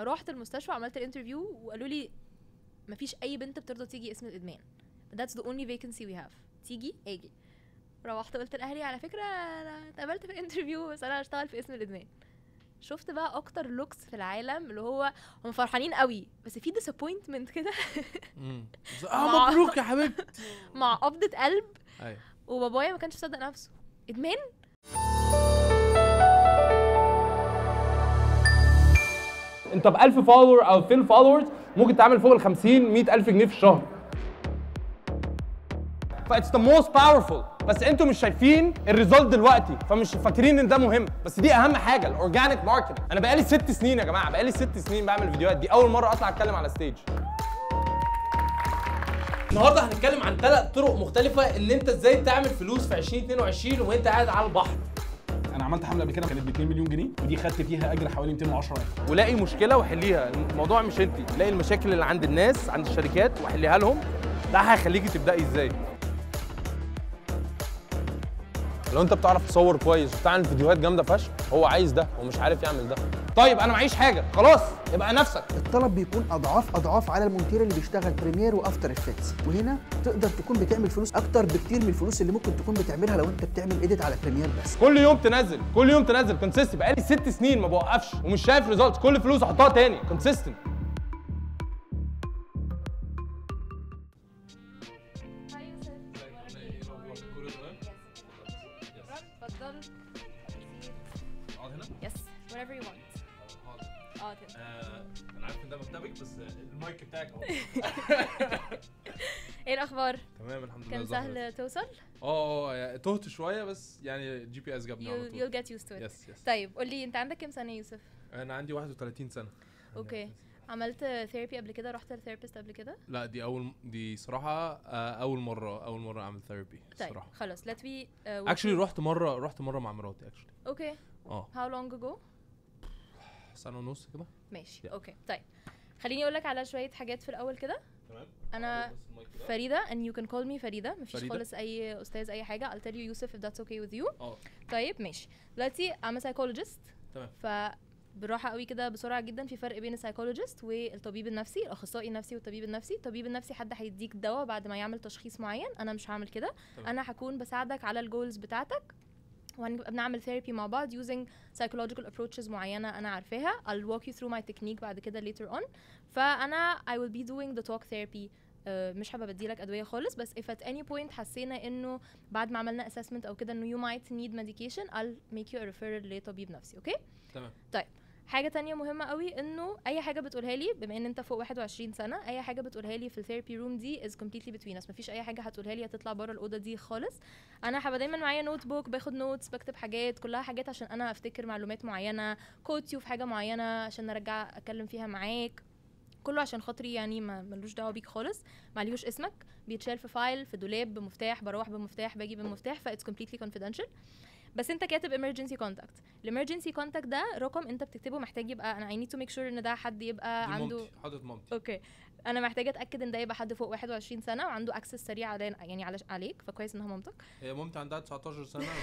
فروحت المستشفى عملت الانترفيو وقالوا لي مفيش اي بنت بترضى تيجي اسم الادمان that's the only vacancy we have تيجي اجي روحت قلت لاهلي على فكره انا اتقابلت في الانترفيو بس انا هشتغل في اسم الادمان شفت بقى اكتر لوكس في العالم اللي هو هم فرحانين قوي بس في ديسابوينتمنت كده اه مبروك يا حبيبتي مع قبضه قلب ايوه وبابايا ما كانش مصدق نفسه ادمان انت ب 1000 فولور او 2000 فولورز ممكن تعمل فوق ال 50 100000 جنيه في الشهر فاتس ذا موست باورفول بس انتوا مش شايفين الريزلت دلوقتي فمش فاكرين ان ده مهم بس دي اهم حاجه الاورجانيك ماركت انا بقالي ست سنين يا جماعه بقالي ست سنين بعمل الفيديوهات دي اول مره اطلع اتكلم على ستيج النهارده هنتكلم عن ثلاث طرق مختلفه ان انت ازاي تعمل فلوس في 2022 وانت قاعد على البحر انا عملت حمله قبل كده كانت ب 2 مليون جنيه ودي خدت فيها اجر حوالي 210 الف ولاقي مشكله وحليها الموضوع مش انت لاقي المشاكل اللي عند الناس عند الشركات وحليها لهم ده هيخليكي تبداي ازاي لو انت بتعرف تصور كويس وبتعمل فيديوهات جامده فشخ هو عايز ده ومش عارف يعمل ده طيب انا معيش حاجه خلاص يبقى نفسك الطلب بيكون اضعاف اضعاف على المونتير اللي بيشتغل بريمير وافتر افكتس وهنا تقدر تكون بتعمل فلوس اكتر بكتير من الفلوس اللي ممكن تكون بتعملها لو انت بتعمل ايديت على بريمير بس كل يوم تنزل كل يوم تنزل كونسيستنت بقالي ست سنين ما بوقفش ومش شايف ريزلتس كل فلوس احطها تاني كونسيستنت المايك بتاعك ايه الاخبار؟ تمام الحمد لله كان سهل توصل؟ اه اه, آه، يعني تهت شويه بس يعني جي بي اس جابني على طول يو جيت يوز تو ات طيب قول لي انت عندك كام سنه يوسف؟ انا عندي 31 سنه اوكي عملت ثيرابي قبل كده رحت لثيرابيست قبل كده لا دي اول دي صراحه آه، اول مره اول مره اعمل ثيرابي طيب خلاص ليت بي اكشلي رحت مره رحت مره مع مراتي اكشلي اوكي اه هاو لونج اجو سنه ونص كده ماشي yeah. اوكي طيب خليني اقول لك على شويه حاجات في الاول كده تمام انا فريده and you can call me فريده مفيش فريدة. خالص اي استاذ اي حاجه I'll tell you Yusuf if that's okay with you اه طيب ماشي دلوقتي I'm a psychologist تمام ف بالراحه قوي كده بسرعه جدا في فرق بين السايكولوجيست والطبيب النفسي الاخصائي النفسي والطبيب النفسي الطبيب النفسي حد هيديك دواء بعد ما يعمل تشخيص معين انا مش هعمل كده انا هكون بساعدك على الجولز بتاعتك وهنبقى بنعمل ثيرابي مع بعض using psychological approaches معينه انا عارفاها I'll walk you through my technique بعد كده later on فانا I will be doing the talk therapy مش بدي بديلك ادويه خالص بس if at any point حسينا انه بعد ما عملنا assessment او كده انه you might need medication I'll make you a referral لطبيب نفسي اوكي okay? تمام طيب حاجه تانية مهمه قوي انه اي حاجه بتقولها لي بما ان انت فوق 21 سنه اي حاجه بتقولها لي في الثيرابي روم دي از كومبليتلي بتوين اس مفيش اي حاجه هتقولها لي هتطلع بره الاوضه دي خالص انا هبقى دايما معايا نوت بوك باخد نوتس بكتب حاجات كلها حاجات عشان انا افتكر معلومات معينه كوت يو في حاجه معينه عشان ارجع اتكلم فيها معاك كله عشان خاطري يعني ما ملوش دعوه بيك خالص معليهوش اسمك بيتشال في فايل في دولاب بمفتاح بروح بمفتاح باجي بمفتاح فاتس كومبليتلي كونفيدنشال بس انت كاتب emergency contact الامرجنسي كونتاكت ده رقم انت بتكتبه محتاج يبقى انا اي نيد تو ميك شور ان ده حد يبقى عنده حاطط مامتي اوكي انا محتاجه اتاكد ان ده يبقى حد فوق 21 سنه وعنده اكسس سريع على يعني عليك فكويس انها مامتك هي مامتي عندها 19 سنه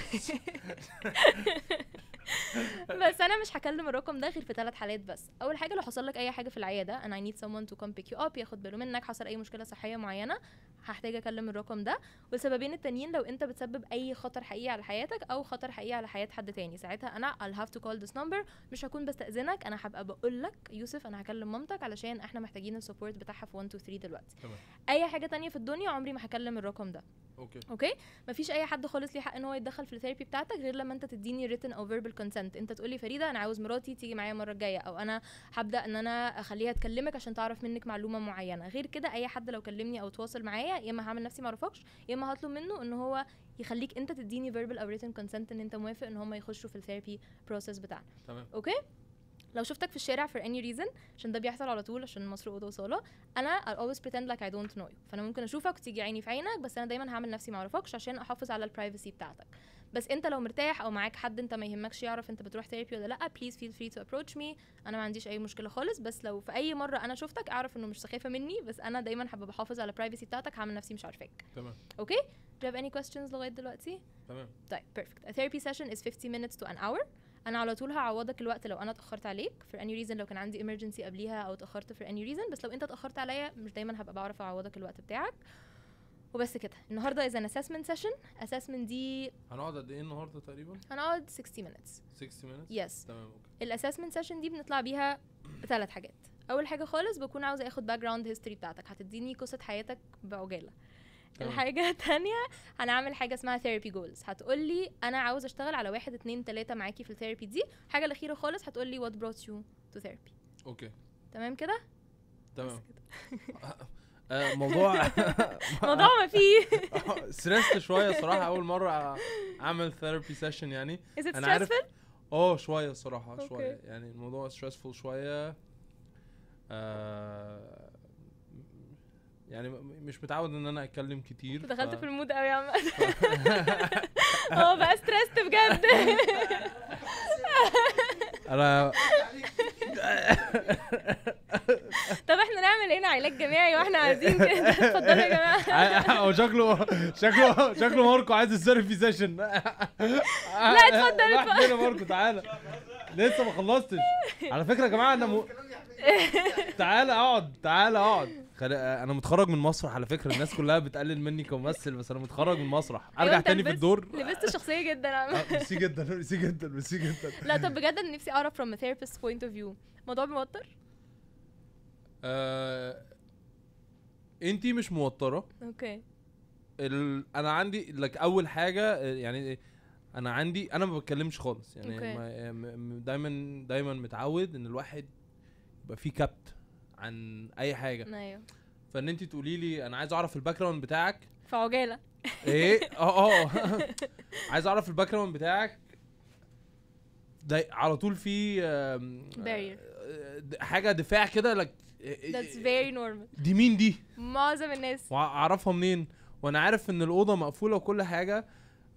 بس انا مش هكلم الرقم ده غير في ثلاث حالات بس اول حاجه لو حصل لك اي حاجه في العياده انا اي نيد سمون تو كم بيك يو اب ياخد باله منك حصل اي مشكله صحيه معينه هحتاج اكلم الرقم ده والسببين التانيين لو انت بتسبب اي خطر حقيقي على حياتك او خطر حقيقي على حياه حد تاني ساعتها انا I'll have to call this number مش هكون بستاذنك انا هبقى بقول لك يوسف انا هكلم مامتك علشان احنا محتاجين السبورت بتاعها في 1 2 3 دلوقتي طبعا. اي حاجه تانية في الدنيا عمري ما هكلم الرقم ده اوكي اوكي مفيش اي حد خالص ليه حق ان هو يتدخل في الثيرابي بتاعتك غير لما انت تديني ريتن او فيربال الكونسنت انت تقولي فريده انا عاوز مراتي تيجي معايا المره الجايه او انا هبدا ان انا اخليها تكلمك عشان تعرف منك معلومه معينه غير كده اي حد لو كلمني او تواصل معايا يا اما هعمل نفسي ما اعرفكش يا اما هطلب منه ان هو يخليك انت تديني verbal او written consent ان انت موافق ان هم يخشوا في الثيرابي بروسيس بتاعنا تمام اوكي لو شفتك في الشارع for any reason عشان ده بيحصل على طول عشان مصر اوضه وصاله انا I'll always pretend like I don't know you فانا ممكن اشوفك وتيجي عيني في عينك بس انا دايما هعمل نفسي معرفكش عشان احافظ على البرايفسي بتاعتك بس انت لو مرتاح او معاك حد انت ما يهمكش يعرف انت بتروح ثيرابي ولا لا بليز فيل فري تو ابروتش مي انا ما عنديش اي مشكله خالص بس لو في اي مره انا شفتك اعرف انه مش سخيفه مني بس انا دايما حابه بحافظ على برايفسي بتاعتك هعمل نفسي مش عارفاك تمام اوكي do you have any questions لغايه دلوقتي تمام طيب perfect a therapy session is 50 minutes to an hour انا على طول هعوضك الوقت لو انا اتاخرت عليك for any reason لو كان عندي emergency قبليها او اتاخرت for any reason بس لو انت اتاخرت عليا مش دايما هبقى بعرف اعوضك الوقت بتاعك وبس كده النهارده از ان اسسمنت سيشن اسسمنت دي هنقعد قد ايه النهارده تقريبا هنقعد 60 مينتس 60 مينتس يس تمام اوكي الاسسمنت سيشن دي بنطلع بيها بثلاث حاجات اول حاجه خالص بكون عاوزه اخد باك جراوند هيستوري بتاعتك هتديني قصه حياتك بعجاله الحاجة التانية هنعمل حاجة اسمها ثيرابي جولز هتقول لي أنا عاوز أشتغل على واحد اتنين تلاتة معاكي في الثيرابي دي الحاجة الأخيرة خالص هتقول لي وات brought يو تو ثيرابي أوكي تمام كده؟ تمام آه، موضوع موضوع ما فيه سرست شويه صراحه اول مره اعمل ثيرابي سيشن يعني انا عارف اه شويه صراحه شويه يعني الموضوع ستريسفول شويه آه، يعني مش متعود ان انا اتكلم كتير دخلت في المود قوي يا عم هو آه، بقى ستريسد بجد انا طب احنا نعمل هنا ايه؟ علاج جماعي واحنا عايزين كده اتفضلوا يا جماعه آه، آه، هو شكله شكله شكله ماركو عايز السيرفي سيشن آه، لا اتفضل اتفضل ماركو تعالى لسه ما خلصتش على فكره يا جماعه انا تعالى اقعد تعالى اقعد انا متخرج من مسرح على فكره الناس كلها بتقلل مني كممثل بس انا متخرج من مسرح أيوة، ارجع تاني في الدور لبست شخصيه جدا ميرسي جدا ميرسي جدا ميرسي جدا لا طب بجد انا نفسي اعرف from a therapist point of view الموضوع موتر آه انتي مش موتره اوكي ال... انا عندي لك اول حاجه آه، يعني انا عندي انا ما بتكلمش خالص يعني أوكي. ما... آه، دايما دايما متعود ان الواحد يبقى فيه كبت عن اي حاجه ايوه فان انت تقولي لي انا عايز اعرف الباك جراوند بتاعك في عجاله ايه اه اه عايز اعرف الباك جراوند بتاعك ده على طول في آه، حاجه دفاع كده لك إيه، That's إيه، very normal دي مين دي؟ معظم الناس واعرفها منين؟ وانا عارف ان الاوضه مقفوله وكل حاجه آه,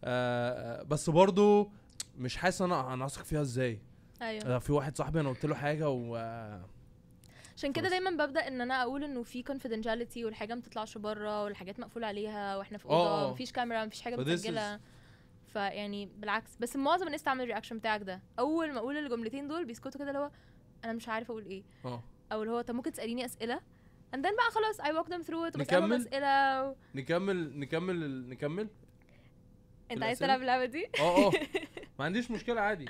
آه، بس برضو مش حاسس انا انا اثق فيها ازاي؟ ايوه آه، في واحد صاحبي انا قلت له حاجه و آه، عشان كده دايما ببدا ان انا اقول انه في كونفيدنشاليتي والحاجه ما بتطلعش بره والحاجات مقفول عليها واحنا في اوضه مفيش كاميرا مفيش حاجه بتسجلها فيعني بالعكس بس معظم الناس تعمل الرياكشن بتاعك ده اول ما اقول الجملتين دول بيسكتوا كده اللي هو انا مش عارف اقول ايه او اللي هو طب ممكن تساليني اسئله and then بقى خلاص I walk them through it وبسألهم نكمل؟ اسئله و... نكمل نكمل نكمل انت عايز تلعب اللعبه دي؟ اه اه ما عنديش مشكله عادي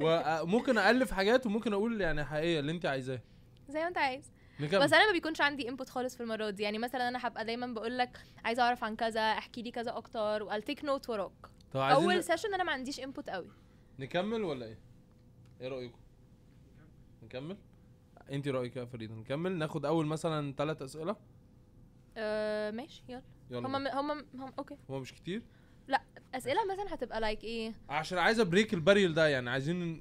وممكن آه، الف حاجات وممكن اقول يعني حقيقه اللي انت عايزاه زي ما انت عايز نكمل بس انا ما بيكونش عندي انبوت خالص في المرات دي يعني مثلا انا هبقى دايما بقول لك عايزه اعرف عن كذا احكي لي كذا اكتر وقال تيك نوت وراك طب عايزين اول سيشن انا ما عنديش انبوت قوي نكمل ولا ايه؟ ايه رايكم؟ نكمل؟ انت رايك يا فريده نكمل ناخد اول مثلا ثلاث اسئله آه ماشي يلا يلا هم هم هم اوكي هم مش كتير لا اسئله مثلا هتبقى لايك ايه عشان عايز ابريك البريل ده يعني عايزين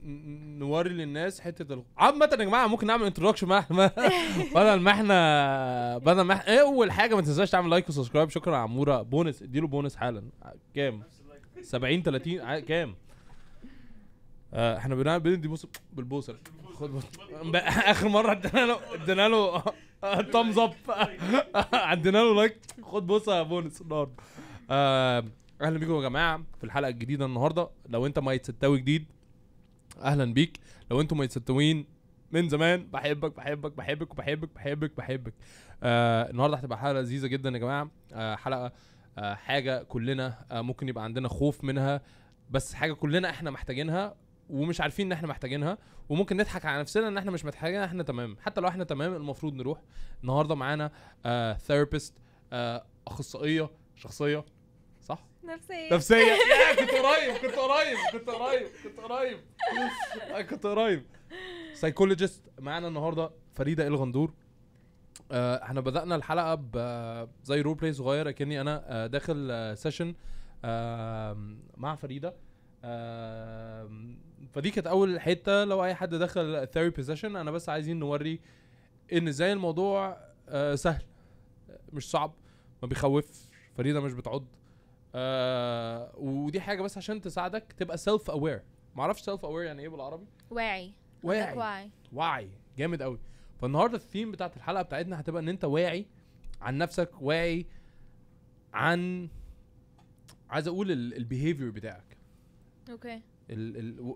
نوري للناس حته دل... عامه يا جماعه ممكن نعمل انتروداكشن احنا بدل ما احنا بدل ما احنا إيه اول حاجه ما تنساش تعمل لايك وسبسكرايب شكرا يا عموره بونس اديله بونس حالا كام 70 30 كام آه، احنا بنعمل بندي بوس بالبوسر خد اخر مره ادينا له ادينا له ثامز آه، اب ادينا له لايك خد بوسه بونس النهارده آه، اهلا بيكم يا جماعه في الحلقه الجديده النهارده لو انت ما ستاوي جديد اهلا بيك لو انتم ما ستاويين من زمان بحبك بحبك بحبك وبحبك بحبك بحبك آه النهارده هتبقى حلقه لذيذه جدا يا جماعه آه حلقه آه حاجه كلنا آه ممكن يبقى عندنا خوف منها بس حاجه كلنا احنا محتاجينها ومش عارفين ان احنا محتاجينها وممكن نضحك على نفسنا ان احنا مش محتاجينها احنا تمام حتى لو احنا تمام المفروض نروح النهارده معانا ثيرابيست آه، آه، اخصائيه شخصيه صح نفسيه نفسيه كنت قريب كنت قريب كنت قريب كنت قريب آه، كنت قريب سايكولوجيست معانا النهارده فريده الغندور احنا بدانا الحلقه زي رول بلاي صغير اكني انا داخل سيشن مع فريده فدي كانت اول حته لو اي حد دخل ثيري بوزيشن انا بس عايزين نوري ان ازاي الموضوع آه، سهل مش صعب ما بيخوفش فريده مش بتعض آه، ودي حاجه بس عشان تساعدك تبقى سيلف اوير معرفش سيلف اوير يعني ايه بالعربي واعي واعي واعي واعي جامد قوي فالنهارده الثيم بتاعت الحلقه بتاعتنا هتبقى ان انت واعي عن نفسك واعي عن عايز اقول البيهيفير بتاعك اوكي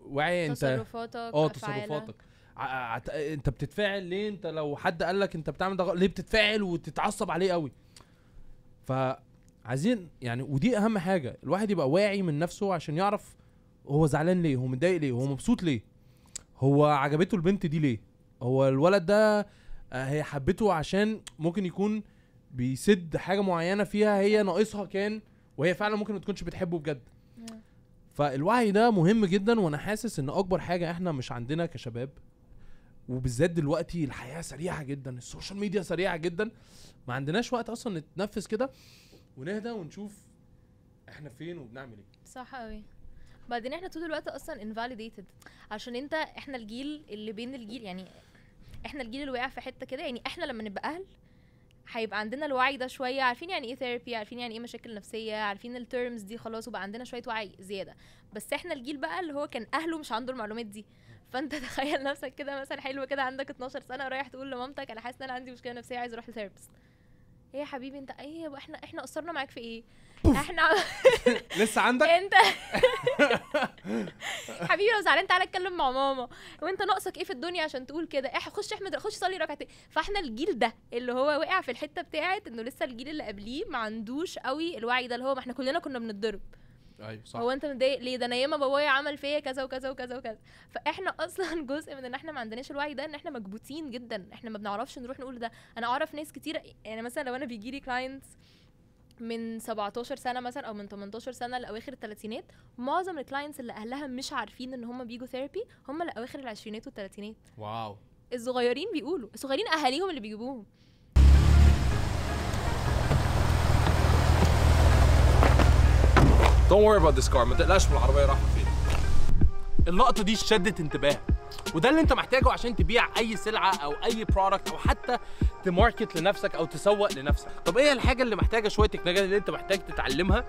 وعي انت تصرفاتك اه تصرفاتك ع... انت بتتفاعل ليه انت لو حد قال لك انت بتعمل ده ليه بتتفاعل وتتعصب عليه قوي فعايزين يعني ودي اهم حاجه الواحد يبقى واعي من نفسه عشان يعرف هو زعلان ليه هو متضايق ليه هو مبسوط ليه هو عجبته البنت دي ليه هو الولد ده آه، هي حبته عشان ممكن يكون بيسد حاجه معينه فيها هي ناقصها كان وهي فعلا ممكن ما تكونش بتحبه بجد فالوعي ده مهم جدا وانا حاسس ان اكبر حاجه احنا مش عندنا كشباب وبالذات دلوقتي الحياه سريعه جدا السوشيال ميديا سريعه جدا ما عندناش وقت اصلا نتنفس كده ونهدى ونشوف احنا فين وبنعمل ايه صح قوي بعدين احنا طول الوقت اصلا انفاليديتد عشان انت احنا الجيل اللي بين الجيل يعني احنا الجيل اللي وقع في حته كده يعني احنا لما نبقى اهل هيبقى عندنا الوعي ده شويه عارفين يعني ايه ثيرابي عارفين يعني ايه مشاكل نفسيه عارفين التيرمز دي خلاص وبقى عندنا شويه وعي زياده بس احنا الجيل بقى اللي هو كان اهله مش عنده المعلومات دي فانت تخيل نفسك كده مثلا حلو كده عندك 12 سنه رايح تقول لمامتك انا حاسس ان انا عندي مشكله نفسيه عايز اروح لثيرابيست ايه يا حبيبي انت ايه احنا احنا قصرنا معاك في ايه احنا لسه عندك انت حبيبي لو زعلان تعالى اتكلم مع ماما وانت ناقصك ايه في الدنيا عشان تقول كده إيه خش احمد خش صلي ركعتين فاحنا الجيل ده اللي هو وقع في الحته بتاعت انه لسه الجيل اللي قبليه ما عندوش قوي الوعي ده اللي هو ما احنا كلنا كنا بنتضرب ايوه صح هو انت متضايق ليه ده انا ياما بابايا عمل فيا كذا وكذا وكذا وكذا فاحنا اصلا جزء من ان احنا ما عندناش الوعي ده ان احنا مكبوتين جدا احنا ما بنعرفش نروح نقول ده انا اعرف ناس كتير يعني مثلا لو انا بيجي لي كلاينتس من 17 سنه مثلا او من 18 سنه لاواخر الثلاثينات معظم الكلاينتس اللي اهلها مش عارفين ان هم بيجوا ثيرابي هم لاواخر العشرينات والثلاثينات واو الصغيرين بيقولوا الصغيرين اهاليهم اللي بيجيبوهم Don't worry about this car ما تقلقش من العربيه رايحه فين اللقطه دي شدت انتباهي وده اللي انت محتاجه عشان تبيع اي سلعه او اي برودكت او حتى تماركت لنفسك او تسوق لنفسك طب ايه الحاجه اللي محتاجه شويه تكنولوجيا اللي انت محتاج تتعلمها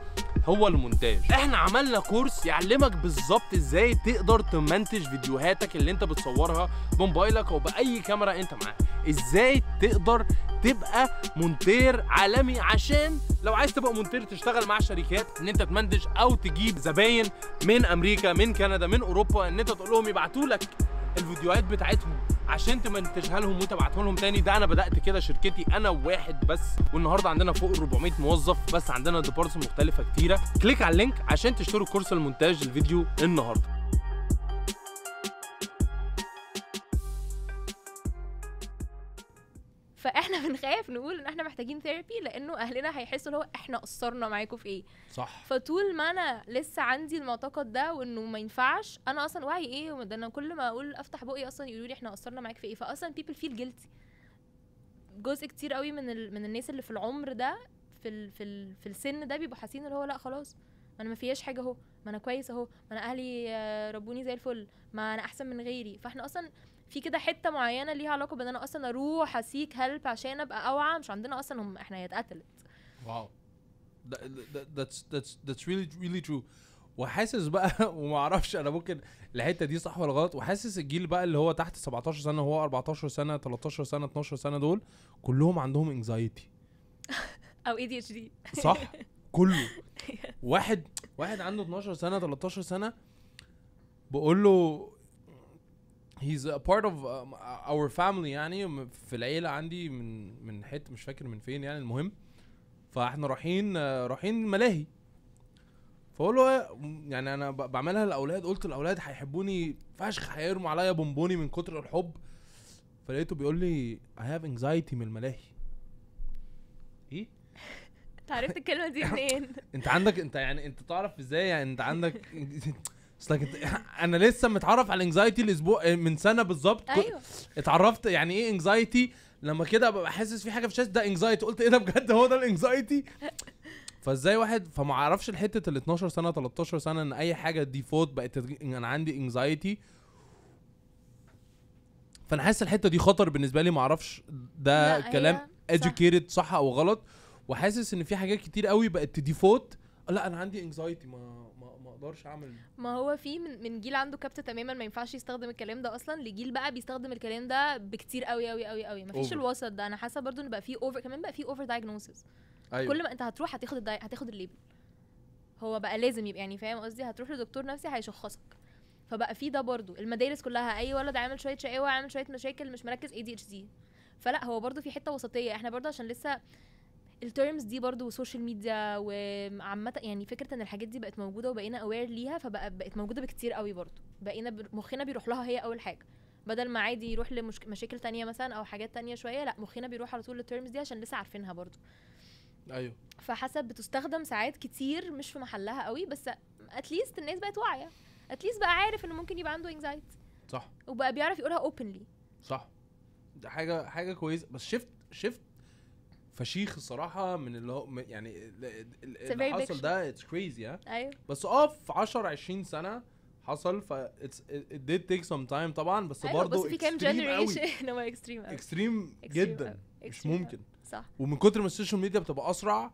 هو المونتاج احنا عملنا كورس يعلمك بالظبط ازاي تقدر تمنتج فيديوهاتك اللي انت بتصورها بموبايلك او باي كاميرا انت معاها ازاي تقدر تبقى مونتير عالمي عشان لو عايز تبقى مونتير تشتغل مع شركات ان انت تمنتج او تجيب زباين من امريكا من كندا من اوروبا ان انت تقول لهم يبعتوا لك الفيديوهات بتاعتهم عشان تمنتجها لهم وتبعتها لهم تاني ده انا بدات كده شركتي انا وواحد بس والنهارده عندنا فوق ال 400 موظف بس عندنا ديبارتس مختلفه كتيره كليك على اللينك عشان تشتروا كورس المونتاج الفيديو النهارده فاحنا بنخاف نقول ان احنا محتاجين ثيرابي لانه اهلنا هيحسوا اللي هو احنا قصرنا معاكم في ايه صح فطول ما انا لسه عندي المعتقد ده وانه ما ينفعش انا اصلا وعي ايه ده انا كل ما اقول افتح بقي اصلا يقولوا لي احنا قصرنا معاك في ايه فاصلا بيبل فيل جيلتي جزء كتير قوي من ال... من الناس اللي في العمر ده في ال... في ال... في السن ده بيبقوا حاسين اللي هو لا خلاص ما انا ما فيهاش حاجه اهو ما انا كويس اهو ما انا اهلي آه، ربوني زي الفل ما انا احسن من غيري فاحنا اصلا في كده حته معينه ليها علاقه بان انا اصلا اروح اسيك هيلب عشان ابقى اوعى مش عندنا اصلا هم احنا هي اتقتلت واو ذاتس ذاتس ذاتس ريلي ريلي ترو وحاسس بقى وما اعرفش انا ممكن الحته دي صح ولا غلط وحاسس الجيل بقى اللي هو تحت 17 سنه هو 14 سنه 13 سنه 12 سنه دول كلهم عندهم انكزايتي او اي دي اتش دي صح كله واحد واحد عنده 12 سنه 13 سنه بقول له he's a part of um, our family يعني في العيله عندي من من حته مش فاكر من فين يعني المهم فاحنا رايحين رايحين ملاهي فاقول له يعني انا بعملها للاولاد قلت الاولاد هيحبوني فشخ هيرموا عليا بونبوني من كتر الحب فلقيته بيقول لي I have anxiety من الملاهي ايه انت عرفت الكلمه دي منين انت عندك انت يعني انت تعرف ازاي يعني انت عندك اصلك انا لسه متعرف على الانكزايتي الاسبوع آه، من سنه بالظبط ايوه اتعرفت يعني ايه انكزايتي لما كده ببقى حاسس في حاجه في شاشه ده انكزايتي قلت ايه ده بجد هو ده الانكزايتي فازاي واحد فما اعرفش الحته ال 12 سنه 13 سنه ان اي حاجه ديفولت بقت انا عندي انكزايتي فانا حاسس الحته دي خطر بالنسبه لي ما اعرفش ده كلام educated صح. صح او غلط وحاسس ان في حاجات كتير قوي بقت ديفولت لا انا عندي انكزايتي ما اقدرش اعمل ما هو في من, من جيل عنده كبت تماما ما ينفعش يستخدم الكلام ده اصلا لجيل بقى بيستخدم الكلام ده بكتير قوي قوي قوي قوي ما فيش الوسط ده انا حاسه برضو ان بقى في اوفر كمان بقى في اوفر دايجنوسز أيوة. كل ما انت هتروح هتاخد الدي... هتاخد الليبل هو بقى لازم يبقى يعني فاهم قصدي هتروح لدكتور نفسي هيشخصك فبقى في ده برضو المدارس كلها اي ولد عامل شويه شقاوه عامل شويه مشاكل مش مركز اي دي اتش دي فلا هو برضو في حته وسطيه احنا برضو عشان لسه التيرمز دي برضو سوشيال ميديا وعامه يعني فكره ان الحاجات دي بقت موجوده وبقينا اوير ليها فبقت موجوده بكتير قوي برضو بقينا مخنا بيروح لها هي اول حاجه بدل ما عادي يروح لمشاكل تانية مثلا او حاجات تانية شويه لا مخنا بيروح على طول للتيرمز دي عشان لسه عارفينها برضو ايوه فحسب بتستخدم ساعات كتير مش في محلها قوي بس اتليست الناس بقت واعيه اتليست بقى عارف انه ممكن يبقى عنده انزايتي صح وبقى بيعرف يقولها اوبنلي صح ده حاجه حاجه كويسه بس شفت شفت فشيخ الصراحه من اللي هو يعني اللي حصل ده اتس كريزي ها ايوه بس اه في 10 20 سنه حصل ف اتس ات ديد تيك سم تايم طبعا بس أيوة برضه بس في كام جنريشن هو اكستريم اكستريم جدا extreme مش ممكن صح ومن كتر ما السوشيال ميديا بتبقى اسرع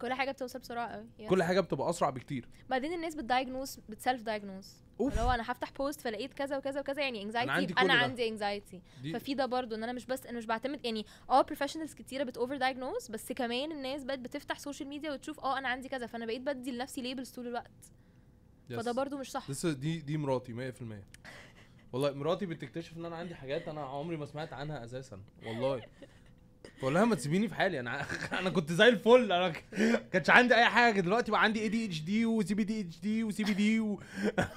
كل حاجه بتوصل بسرعه قوي يعني. كل حاجه بتبقى اسرع بكتير بعدين الناس بتدايجنوز بتسلف دايجنوز اللي لو انا هفتح بوست فلقيت كذا وكذا وكذا يعني انكزايتي انا عندي, أنا عندي ففي ده برضو ان انا مش بس انا مش بعتمد يعني اه بروفيشنالز كتيره بت اوفر دايجنوز بس كمان الناس بقت بتفتح سوشيال ميديا وتشوف اه انا عندي كذا فانا بقيت بدي لنفسي ليبلز طول الوقت yes. فده برضو مش صح لسه دي دي مراتي 100% والله مراتي بتكتشف ان انا عندي حاجات انا عمري ما سمعت عنها اساسا والله بقول لها ما تسيبيني في حالي انا انا كنت زي الفل انا ما كانش عندي اي حاجه دلوقتي بقى عندي اي دي اتش دي وسي بي دي اتش دي وسي بي دي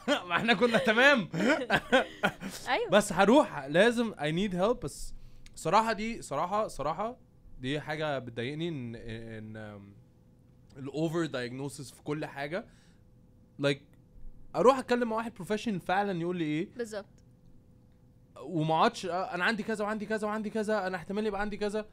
ما احنا كنا تمام ايوه بس هروح لازم اي نيد هيلب بس صراحه دي صراحه صراحه دي حاجه بتضايقني ان ان الاوفر دايجنوسس في كل حاجه لايك like اروح اتكلم مع واحد بروفيشنال فعلا يقول لي ايه بالظبط وما اقعدش آه، انا عندي كذا وعندي كذا وعندي كذا انا احتمال يبقى عندي كذا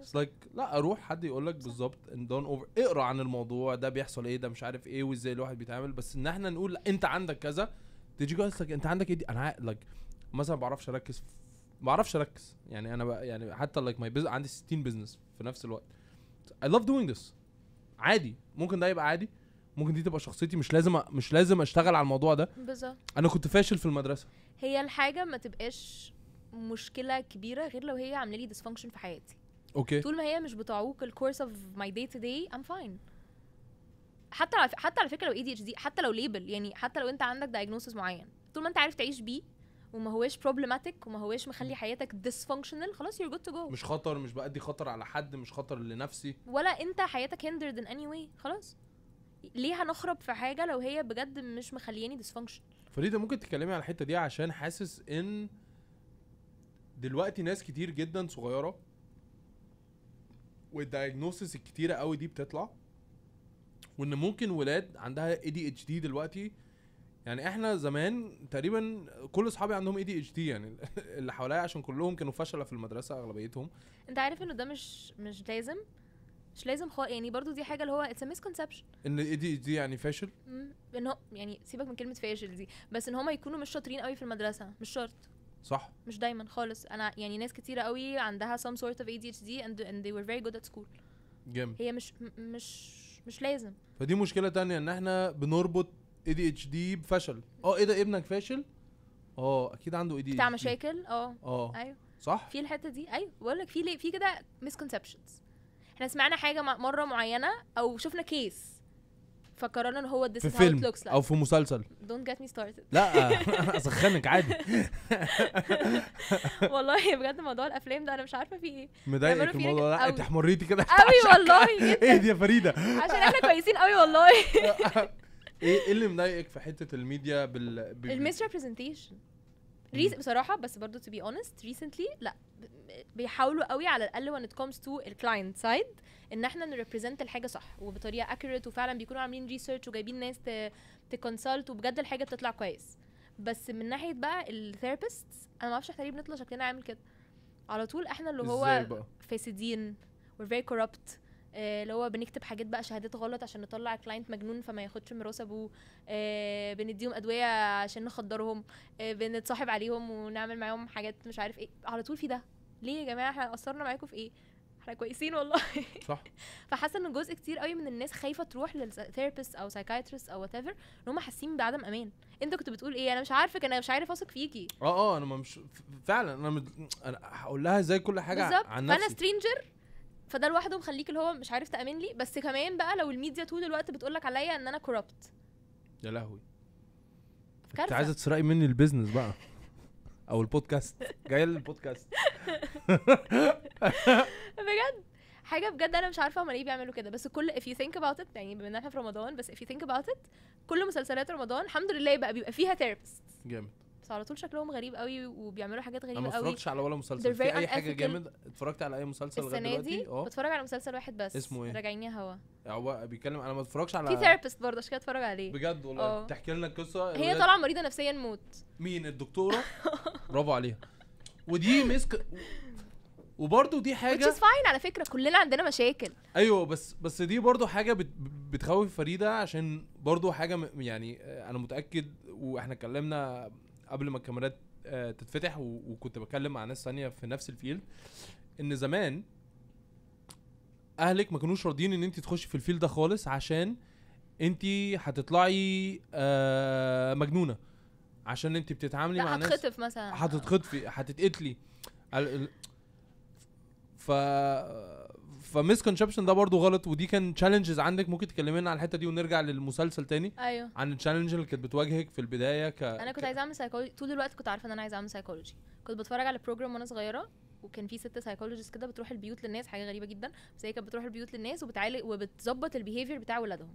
اتس لايك أيوة. like, لا اروح حد يقول لك بالظبط دون اوفر اقرا عن الموضوع ده بيحصل ايه ده مش عارف ايه وازاي الواحد بيتعامل بس ان احنا نقول انت عندك كذا تيجي لك انت عندك ايه دي انا لايك like, مثلا ما بعرفش اركز ما بعرفش اركز يعني انا بقى يعني حتى لايك like ماي عندي 60 بزنس في نفس الوقت اي لاف دوينج ذس عادي ممكن ده يبقى عادي ممكن دي تبقى شخصيتي مش لازم مش لازم اشتغل على الموضوع ده بالظبط انا كنت فاشل في المدرسه هي الحاجه ما تبقاش مشكله كبيره غير لو هي عامله لي ديسفانكشن في حياتي اوكي طول ما هي مش بتعوق الكورس اوف ماي داي تو داي ام فاين حتى على حتى على فكره لو اي دي اتش دي حتى لو ليبل يعني حتى لو انت عندك دايجنوستس معين طول ما انت عارف تعيش بيه وما هوش بروبلماتيك وما هوش مخلي حياتك ديسفانكشنال خلاص يور جود تو جو مش خطر مش بأدي خطر على حد مش خطر لنفسي ولا انت حياتك هندرد ان اني واي خلاص ليه هنخرب في حاجه لو هي بجد مش مخلياني ديسفانكشن فريده ممكن تتكلمي على الحته دي عشان حاسس ان دلوقتي ناس كتير جدا صغيره والدايجنوستس الكتيره قوي دي بتطلع وان ممكن ولاد عندها اي دي اتش دي دلوقتي يعني احنا زمان تقريبا كل اصحابي عندهم اي دي اتش دي يعني اللي حواليا عشان كلهم كانوا فشله في المدرسه اغلبيتهم انت عارف انه ده مش مش لازم مش لازم خالص يعني برضو دي حاجه اللي هو اتس مسكونسبشن ان إيه دي دي يعني فاشل ان هو يعني سيبك من كلمه فاشل دي بس ان هم يكونوا مش شاطرين قوي في المدرسه مش شرط صح مش دايما خالص انا يعني ناس كتيره قوي عندها some sort of ADHD and, اند they were very good at school جامد هي مش مش مش لازم فدي مشكله تانية ان احنا بنربط ADHD بفشل اه ايه ده ابنك فاشل اه اكيد عنده ADHD بتاع مشاكل اه اه ايوه صح في الحته دي ايوه بقول لك في في كده misconceptions احنا سمعنا حاجه مره معينه او شفنا كيس فقررنا ان هو this في لوكس او في مسلسل دونت جيت مي ستارتد لا اسخنك عادي والله بجد موضوع الافلام ده انا مش عارفه فيه ايه مضايقك الموضوع لا انت حمريتي كده قوي والله ايه دي يا فريده عشان احنا كويسين قوي والله إيه،, ايه اللي مضايقك في حته الميديا بال الميس ريبرزنتيشن ريس بصراحه بس برضه to be honest recently لا بيحاولوا قوي على الاقل when it comes to الكلاينت سايد ان احنا نريبريزنت الحاجه صح وبطريقه accurate وفعلا بيكونوا عاملين ريسيرش وجايبين ناس تكونسلت وبجد الحاجه بتطلع كويس بس من ناحيه بقى الثيرابيست انا ما اعرفش احنا ليه بنطلع شكلنا عامل كده على طول احنا اللي هو فاسدين we're very corrupt آه، اللي هو بنكتب حاجات بقى شهادات غلط عشان نطلع كلاينت مجنون فما ياخدش ميراث ابوه آه، بنديهم ادويه عشان نخدرهم آه، بنتصاحب عليهم ونعمل معاهم حاجات مش عارف ايه على طول في ده ليه يا جماعه احنا قصرنا معاكم في ايه احنا كويسين والله صح فحاسه ان جزء كتير قوي من الناس خايفه تروح للثيرابيست او سايكايترست او وات ايفر ان هم حاسين بعدم امان انت كنت بتقول ايه انا مش عارفك انا مش عارف اثق فيكي اه اه انا مش فعلا انا, مد... أنا هقول لها ازاي كل حاجه بالزبط. عن نفسي فانا سترينجر فده لوحده مخليك اللي هو مش عارف تامن لي بس كمان بقى لو الميديا طول الوقت بتقول لك عليا ان انا كوربت يا لهوي انت عايزه تسرقي مني البيزنس بقى او البودكاست جايه البودكاست بجد حاجه بجد انا مش عارفه هم ليه بيعملوا كده بس كل if you think about it يعني بما ان احنا في رمضان بس if you think about it كل مسلسلات رمضان الحمد لله بقى بيبقى فيها ثيرابيست جامد فعلى طول شكلهم غريب قوي وبيعملوا حاجات غريبه قوي انا ما اتفرجتش على ولا مسلسل في اي حاجه جامد اتفرجت على اي مسلسل لغايه دلوقتي اه بتفرج على مسلسل واحد بس اسمه ايه راجعين يا هوا هو بيتكلم انا ما اتفرجش على في ثيرابيست برضه عشان كده اتفرج عليه بجد والله اه. تحكي لنا القصه هي طالعه مريضه نفسيا موت مين الدكتوره برافو عليها ودي مسك وبرضه دي حاجه Which فاين على فكره كلنا عندنا مشاكل ايوه بس بس دي برضه حاجه بت بتخوف فريده عشان برضه حاجه يعني آه، انا متاكد واحنا اتكلمنا قبل ما الكاميرات آه، تتفتح وكنت بتكلم مع ناس ثانيه في نفس الفيلد ان زمان اهلك ما كانوش راضيين ان انت تخشي في الفيلد ده خالص عشان انت هتطلعي آه، مجنونه عشان انت بتتعاملي مع ناس هتتخطف مثلا هتتخطفي هتتقتلي ف فمسكونسبشن ده برضو غلط ودي كان تشالنجز عندك ممكن تكلمينا على الحته دي ونرجع للمسلسل تاني ايوه عن التشالنج اللي كانت بتواجهك في البدايه ك انا كنت عايزه اعمل سايكولوجي طول الوقت كنت عارفه ان انا عايزه اعمل سايكولوجي كنت بتفرج على بروجرام وانا صغيره وكان في ست سايكولوجيست كده بتروح البيوت للناس حاجه غريبه جدا بس هي كانت بتروح البيوت للناس وبتعالج وبتظبط البيهيفير بتاع ولادهم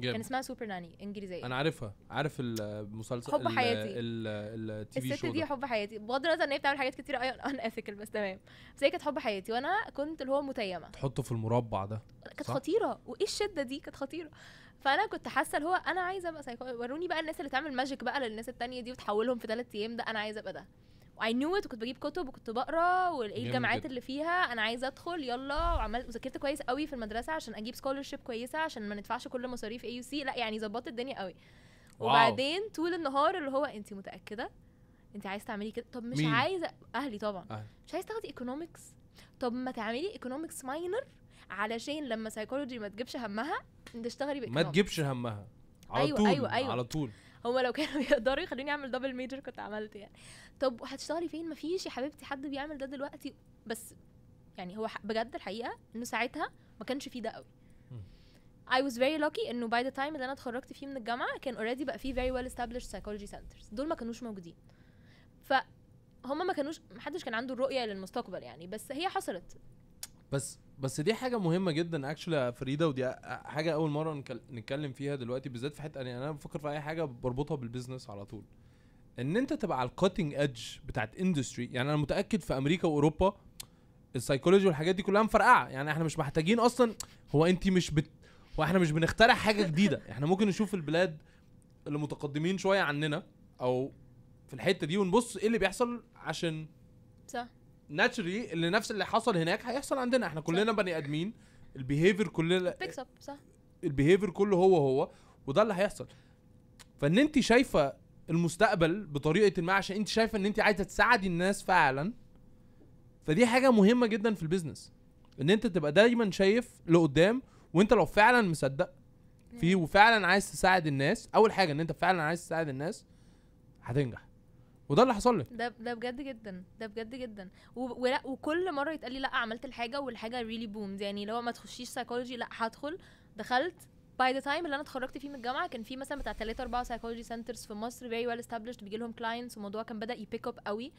جامد. كان اسمها سوبر ناني انجليزيه انا عارفها عارف المسلسل حب حياتي التي في الست دي حب حياتي بغض النظر ان هي بتعمل حاجات كتير ان أيوة، اثيكال بس تمام بس هي كانت حب حياتي وانا كنت اللي هو متيمه تحطه في المربع ده كانت خطيره وايه الشده دي كانت خطيره فانا كنت حاسه اللي هو انا عايزه ابقى وروني بقى الناس اللي تعمل ماجيك بقى للناس التانية دي وتحولهم في ثلاث ايام ده انا عايزه ابقى ده اي نو ات وكنت بجيب كتب وكنت بقرا وايه الجامعات اللي فيها انا عايزه ادخل يلا وعملت وذاكرت كويس قوي في المدرسه عشان اجيب سكولرشيب كويسه عشان ما ندفعش كل مصاريف اي يو سي لا يعني ظبطت الدنيا قوي واو. وبعدين طول النهار اللي هو انت متاكده انت عايزه تعملي كده طب مش مين؟ عايزه اهلي طبعا أهل. مش عايزه تاخدي ايكونومكس طب ما تعملي ايكونومكس ماينر علشان لما سايكولوجي ما تجيبش همها تشتغلي بايكونومكس ما تجيبش همها على أيوة طول أيوة أيوة. على طول هم لو كانوا يقدروا يخلوني اعمل دبل ميجر كنت عملته يعني طب هتشتغلي فين مفيش يا حبيبتي حد بيعمل ده دلوقتي بس يعني هو بجد الحقيقه انه ساعتها ما كانش فيه ده قوي I was very lucky انه by the time اللي انا اتخرجت فيه من الجامعه كان already بقى فيه very well established psychology centers دول ما كانوش موجودين فهما ما كانوش محدش كان عنده الرؤية للمستقبل يعني بس هي حصلت بس بس دي حاجه مهمه جدا اكشلي يا فريده ودي حاجه اول مره نتكلم فيها دلوقتي بالذات في حته يعني انا بفكر في اي حاجه بربطها بالبيزنس على طول ان انت تبقى على الكاتنج ايدج بتاعت اندستري يعني انا متاكد في امريكا واوروبا السايكولوجي والحاجات دي كلها مفرقعه يعني احنا مش محتاجين اصلا هو انت مش بت واحنا مش بنخترع حاجه جديده احنا ممكن نشوف البلاد اللي متقدمين شويه عننا او في الحته دي ونبص ايه اللي بيحصل عشان صح ناتشرلي اللي نفس اللي حصل هناك هيحصل عندنا احنا كلنا بني ادمين البيهيفير كلنا بيكس اب صح البيهيفير كله هو هو وده اللي هيحصل فان انت شايفه المستقبل بطريقه ما عشان انت شايفه ان انت عايزه تساعدي الناس فعلا فدي حاجه مهمه جدا في البيزنس ان انت تبقى دايما شايف لقدام وانت لو فعلا مصدق فيه وفعلا عايز تساعد الناس اول حاجه ان انت فعلا عايز تساعد الناس هتنجح وده اللي حصل لك ده ده بجد جدا ده بجد جدا ولا وكل مره يتقال لي لا عملت الحاجه والحاجه ريلي really بومز يعني لو ما تخشيش سايكولوجي لا هدخل دخلت باي ذا تايم اللي انا اتخرجت فيه من الجامعه كان في مثلا بتاع 3 4 سايكولوجي سنترز في مصر فيري ويل استابليشد بيجي لهم كلاينتس والموضوع كان بدا يبيك اب قوي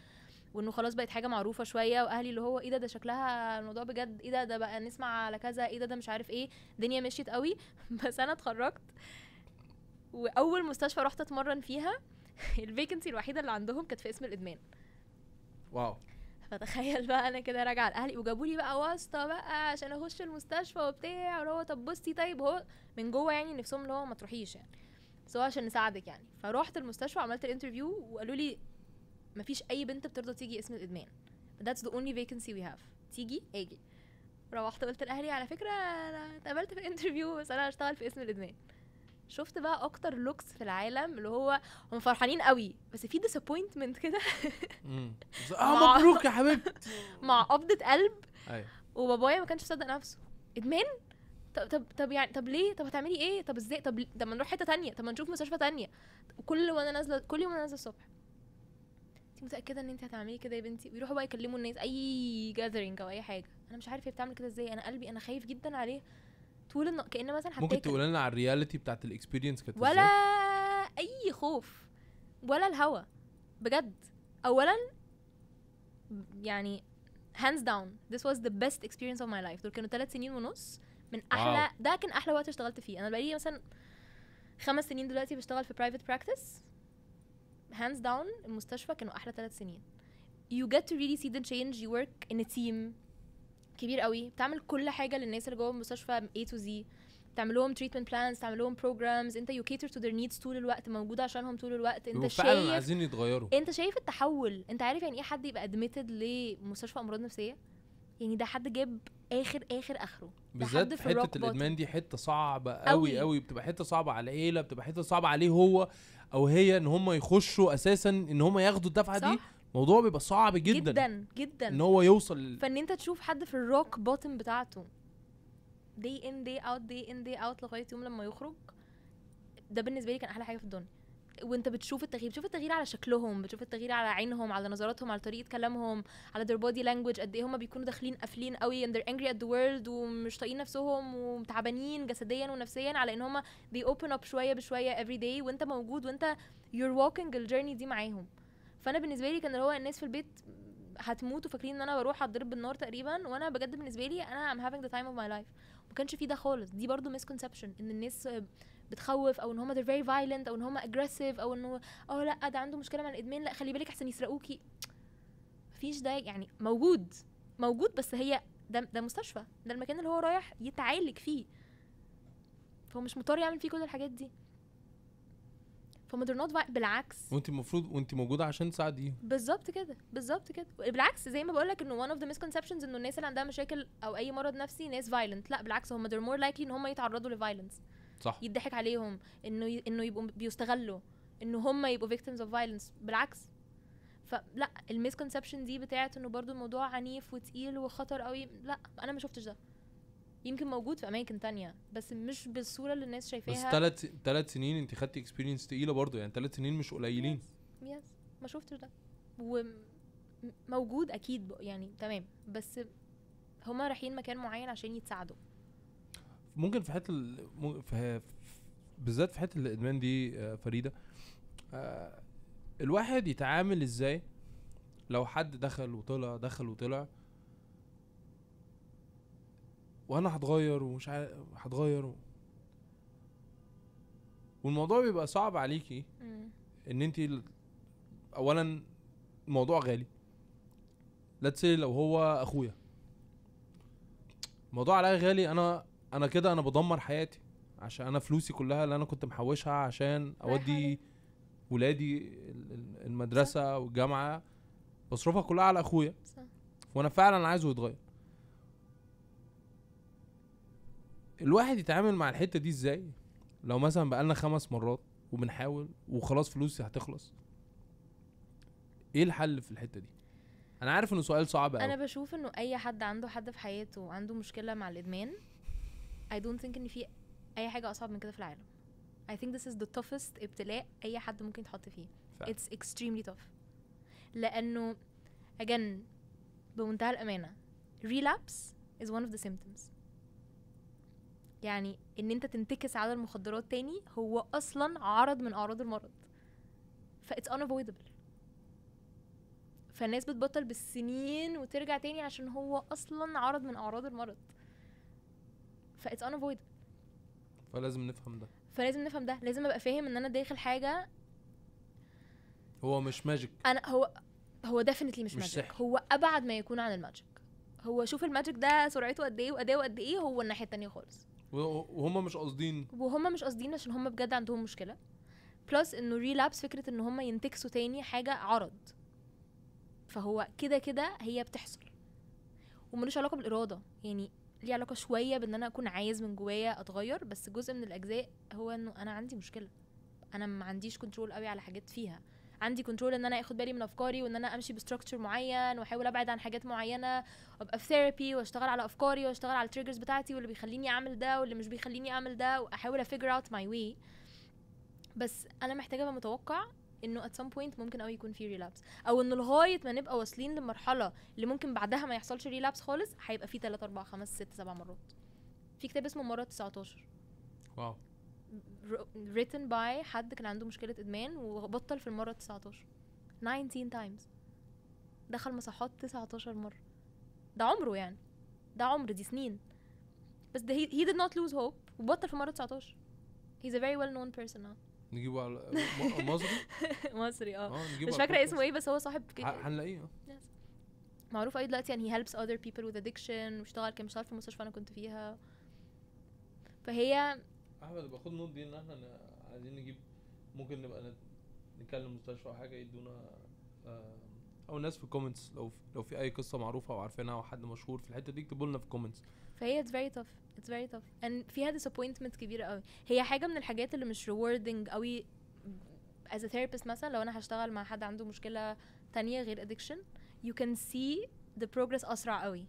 وانه خلاص بقت حاجه معروفه شويه واهلي اللي هو ايه ده ده شكلها الموضوع بجد ايه ده ده بقى نسمع على كذا ايه ده ده مش عارف ايه الدنيا مشيت قوي بس انا اتخرجت واول مستشفى رحت اتمرن فيها الفيكنسي الوحيده اللي عندهم كانت في اسم الادمان واو فتخيل بقى انا كده راجعه لاهلي وجابوا لي بقى واسطه بقى عشان اخش المستشفى وبتاع اللي هو طب بصي طيب هو من جوه يعني نفسهم اللي هو ما تروحيش يعني بس هو عشان نساعدك يعني فروحت المستشفى عملت الانترفيو وقالوا لي مفيش اي بنت بترضى تيجي اسم الادمان ذاتس ذا اونلي فيكنسي وي هاف تيجي اجي روحت قلت لاهلي على فكره انا اتقابلت في الانترفيو بس انا هشتغل في اسم الادمان شفت بقى اكتر لوكس في العالم اللي هو هم فرحانين قوي بس في ديسابوينتمنت كده اه مبروك يا حبيبتي مع قبضه قلب ايوه وبابايا ما كانش مصدق نفسه ادمان طب طب طب يعني طب ليه طب هتعملي ايه طب ازاي طب طب ما نروح حته تانية طب ما نشوف مستشفى تانية كل وانا نازله كل يوم انا نازله الصبح انت متاكده ان انت هتعملي كده يا بنتي ويروحوا بقى يكلموا الناس اي جاذرينج او اي حاجه انا مش عارف هي بتعمل كده ازاي انا قلبي انا خايف جدا عليه طول النهار كان مثلا ممكن تقول لنا على الرياليتي بتاعت الاكسبيرينس كانت ولا اي خوف ولا الهوا بجد اولا يعني hands down this was the best experience of my life دول كانوا ثلاث سنين ونص من احلى ده كان احلى وقت اشتغلت فيه انا بقالي مثلا خمس سنين دلوقتي بشتغل في برايفت براكتس hands down المستشفى كانوا احلى ثلاث سنين you get to really see the change you work in a team كبير قوي بتعمل كل حاجه للناس اللي جوه المستشفى A to Z تعمل لهم تريتمنت بلانز تعمل لهم بروجرامز انت يو كيتر تو ذير نيدز طول الوقت موجود عشانهم طول الوقت انت شايف فعلا عايزين يتغيروا انت شايف التحول انت عارف يعني ايه حد يبقى ادميتد لمستشفى امراض نفسيه يعني ده حد جاب اخر اخر اخره بالذات حته الادمان دي حته صعبه قوي قوي بتبقى حته صعبه على العيله بتبقى حته صعبه عليه هو او هي ان هم يخشوا اساسا ان هم ياخدوا الدفعه دي الموضوع بيبقى صعب جدا جدا جدا ان هو يوصل فان انت تشوف حد في الروك بوتم بتاعته day in day out day in day out لغايه يوم لما يخرج ده بالنسبه لي كان احلى حاجه في الدنيا وانت بتشوف التغيير بتشوف التغيير على شكلهم بتشوف التغيير على عينهم على نظراتهم على طريقه كلامهم على their body language قد ايه هم بيكونوا داخلين قافلين قوي and they're angry at the world ومش طايقين نفسهم ومتعبانين جسديا ونفسيا على ان هم they open up شويه بشويه every day وانت موجود وانت you're walking الجيرني دي معاهم فانا بالنسبه لي كان اللي هو الناس في البيت هتموت وفاكرين ان انا بروح اتضرب بالنار تقريبا وانا بجد بالنسبه لي انا ام هافينج ذا تايم اوف ماي لايف ما كانش في ده خالص دي برضو مسكونسبشن ان الناس بتخوف او ان هم they're very violent او ان هم aggressive او انه اه لا ده عنده مشكله مع الادمان لا خلي بالك احسن يسرقوكي مفيش ده يعني موجود موجود بس هي ده ده مستشفى ده المكان اللي هو رايح يتعالج فيه فهو مش مضطر يعمل فيه كل الحاجات دي فهم they're not بالعكس وانت المفروض وانت موجوده عشان تساعديهم بالظبط كده بالظبط كده بالعكس زي ما بقول لك انه one of the misconceptions انه الناس اللي عندها مشاكل او اي مرض نفسي ناس violent لا بالعكس هم they're more likely ان هم يتعرضوا لفايلنس صح يضحك عليهم انه انه يبقوا بيستغلوا انه هم يبقوا victims of violence بالعكس فلا الميسكونسبشن دي بتاعت انه برضو الموضوع عنيف وتقيل وخطر قوي لا انا ما شفتش ده يمكن موجود في اماكن تانية بس مش بالصوره اللي الناس شايفاها بس ثلاث ثلاث سنين انت خدتي اكسبيرينس تقيله برضه يعني ثلاث سنين مش قليلين يس, يس. ما شفتش ده وموجود اكيد يعني تمام بس هما رايحين مكان معين عشان يتساعدوا ممكن في حته ال... في... بالذات في حته الادمان دي آه، فريده آه، الواحد يتعامل ازاي لو حد دخل وطلع دخل وطلع وانا هتغير ومش عارف هتغير و... والموضوع بيبقى صعب عليكي ان انت اولا الموضوع غالي ليتس سي لو هو اخويا الموضوع عليا غالي انا انا كده انا بدمر حياتي عشان انا فلوسي كلها اللي انا كنت محوشها عشان اودي ولادي المدرسه والجامعه بصرفها كلها على اخويا صح. وانا فعلا عايزه يتغير الواحد يتعامل مع الحته دي ازاي لو مثلا بقالنا خمس مرات وبنحاول وخلاص فلوسي هتخلص ايه الحل في الحته دي انا عارف انه سؤال صعب انا بشوف انه اي حد عنده حد في حياته عنده مشكله مع الادمان I don't think ان في اي حاجه اصعب من كده في العالم I think this is the toughest ابتلاء اي حد ممكن يتحط فيه اتس It's extremely tough لانه again بمنتهى الامانه relapse is one of the symptoms يعني ان انت تنتكس على المخدرات تاني هو اصلا عرض من اعراض المرض ف it's unavoidable فالناس بتبطل بالسنين وترجع تاني عشان هو اصلا عرض من اعراض المرض ف it's unavoidable فلازم نفهم ده فلازم نفهم ده لازم ابقى فاهم ان انا داخل حاجه هو مش ماجيك انا هو هو ديفينتلي مش, مش ماجيك هو ابعد ما يكون عن الماجيك هو شوف الماجيك ده سرعته قد ايه واداؤه قد ايه هو الناحيه التانية خالص وهم مش قاصدين وهم مش قاصدين عشان هم بجد عندهم مشكله بلس انه ريلابس فكره ان هم ينتكسوا تاني حاجه عرض فهو كده كده هي بتحصل وملوش علاقه بالاراده يعني ليه علاقه شويه بان انا اكون عايز من جوايا اتغير بس جزء من الاجزاء هو انه انا عندي مشكله انا ما عنديش كنترول قوي على حاجات فيها عندي كنترول ان انا اخد بالي من افكاري وان انا امشي بستراكشر معين واحاول ابعد عن حاجات معينه وابقى في ثيرابي واشتغل على افكاري واشتغل على التريجرز بتاعتي واللي بيخليني اعمل ده واللي مش بيخليني اعمل ده واحاول افيجر اوت ماي واي بس انا محتاجه ابقى متوقع انه at some point ممكن قوي يكون في ريلابس او انه لغايه ما نبقى واصلين لمرحله اللي ممكن بعدها ما يحصلش ريلابس خالص هيبقى في 3 4 5 6 7 مرات في كتاب اسمه مرات 19 واو written by حد كان عنده مشكله ادمان وبطل في المره 19 19 times دخل مصحات 19 مره ده عمره يعني ده عمر دي سنين بس ده he, he did not lose hope وبطل في المره 19 he's a very well known person now آه. نجيبه على مصري مصري اه, آه، مش فاكره اسمه ايه بس هو صاحب هنلاقيه اه معروف قوي دلوقتي يعني he helps other people with addiction واشتغل كان بيشتغل في المستشفى انا كنت فيها فهي احمد باخد نوت دي ان احنا عايزين نجيب ممكن نبقى نت- نكلم مستشفى او حاجه يدونا او الناس في الكومنتس لو لو في اي قصه معروفه او عارفينها او حد مشهور في الحته دي اكتبوا لنا في الكومنتس فهي اتس فيري تف اتس فيري تف and فيها ديسابوينتمنت كبيرة قوي هي حاجة من الحاجات اللي مش ريوردنج قوي از a therapist مثلا لو أنا هشتغل مع حد عنده مشكلة تانية غير ادكشن يو كان سي ذا بروجريس أسرع قوي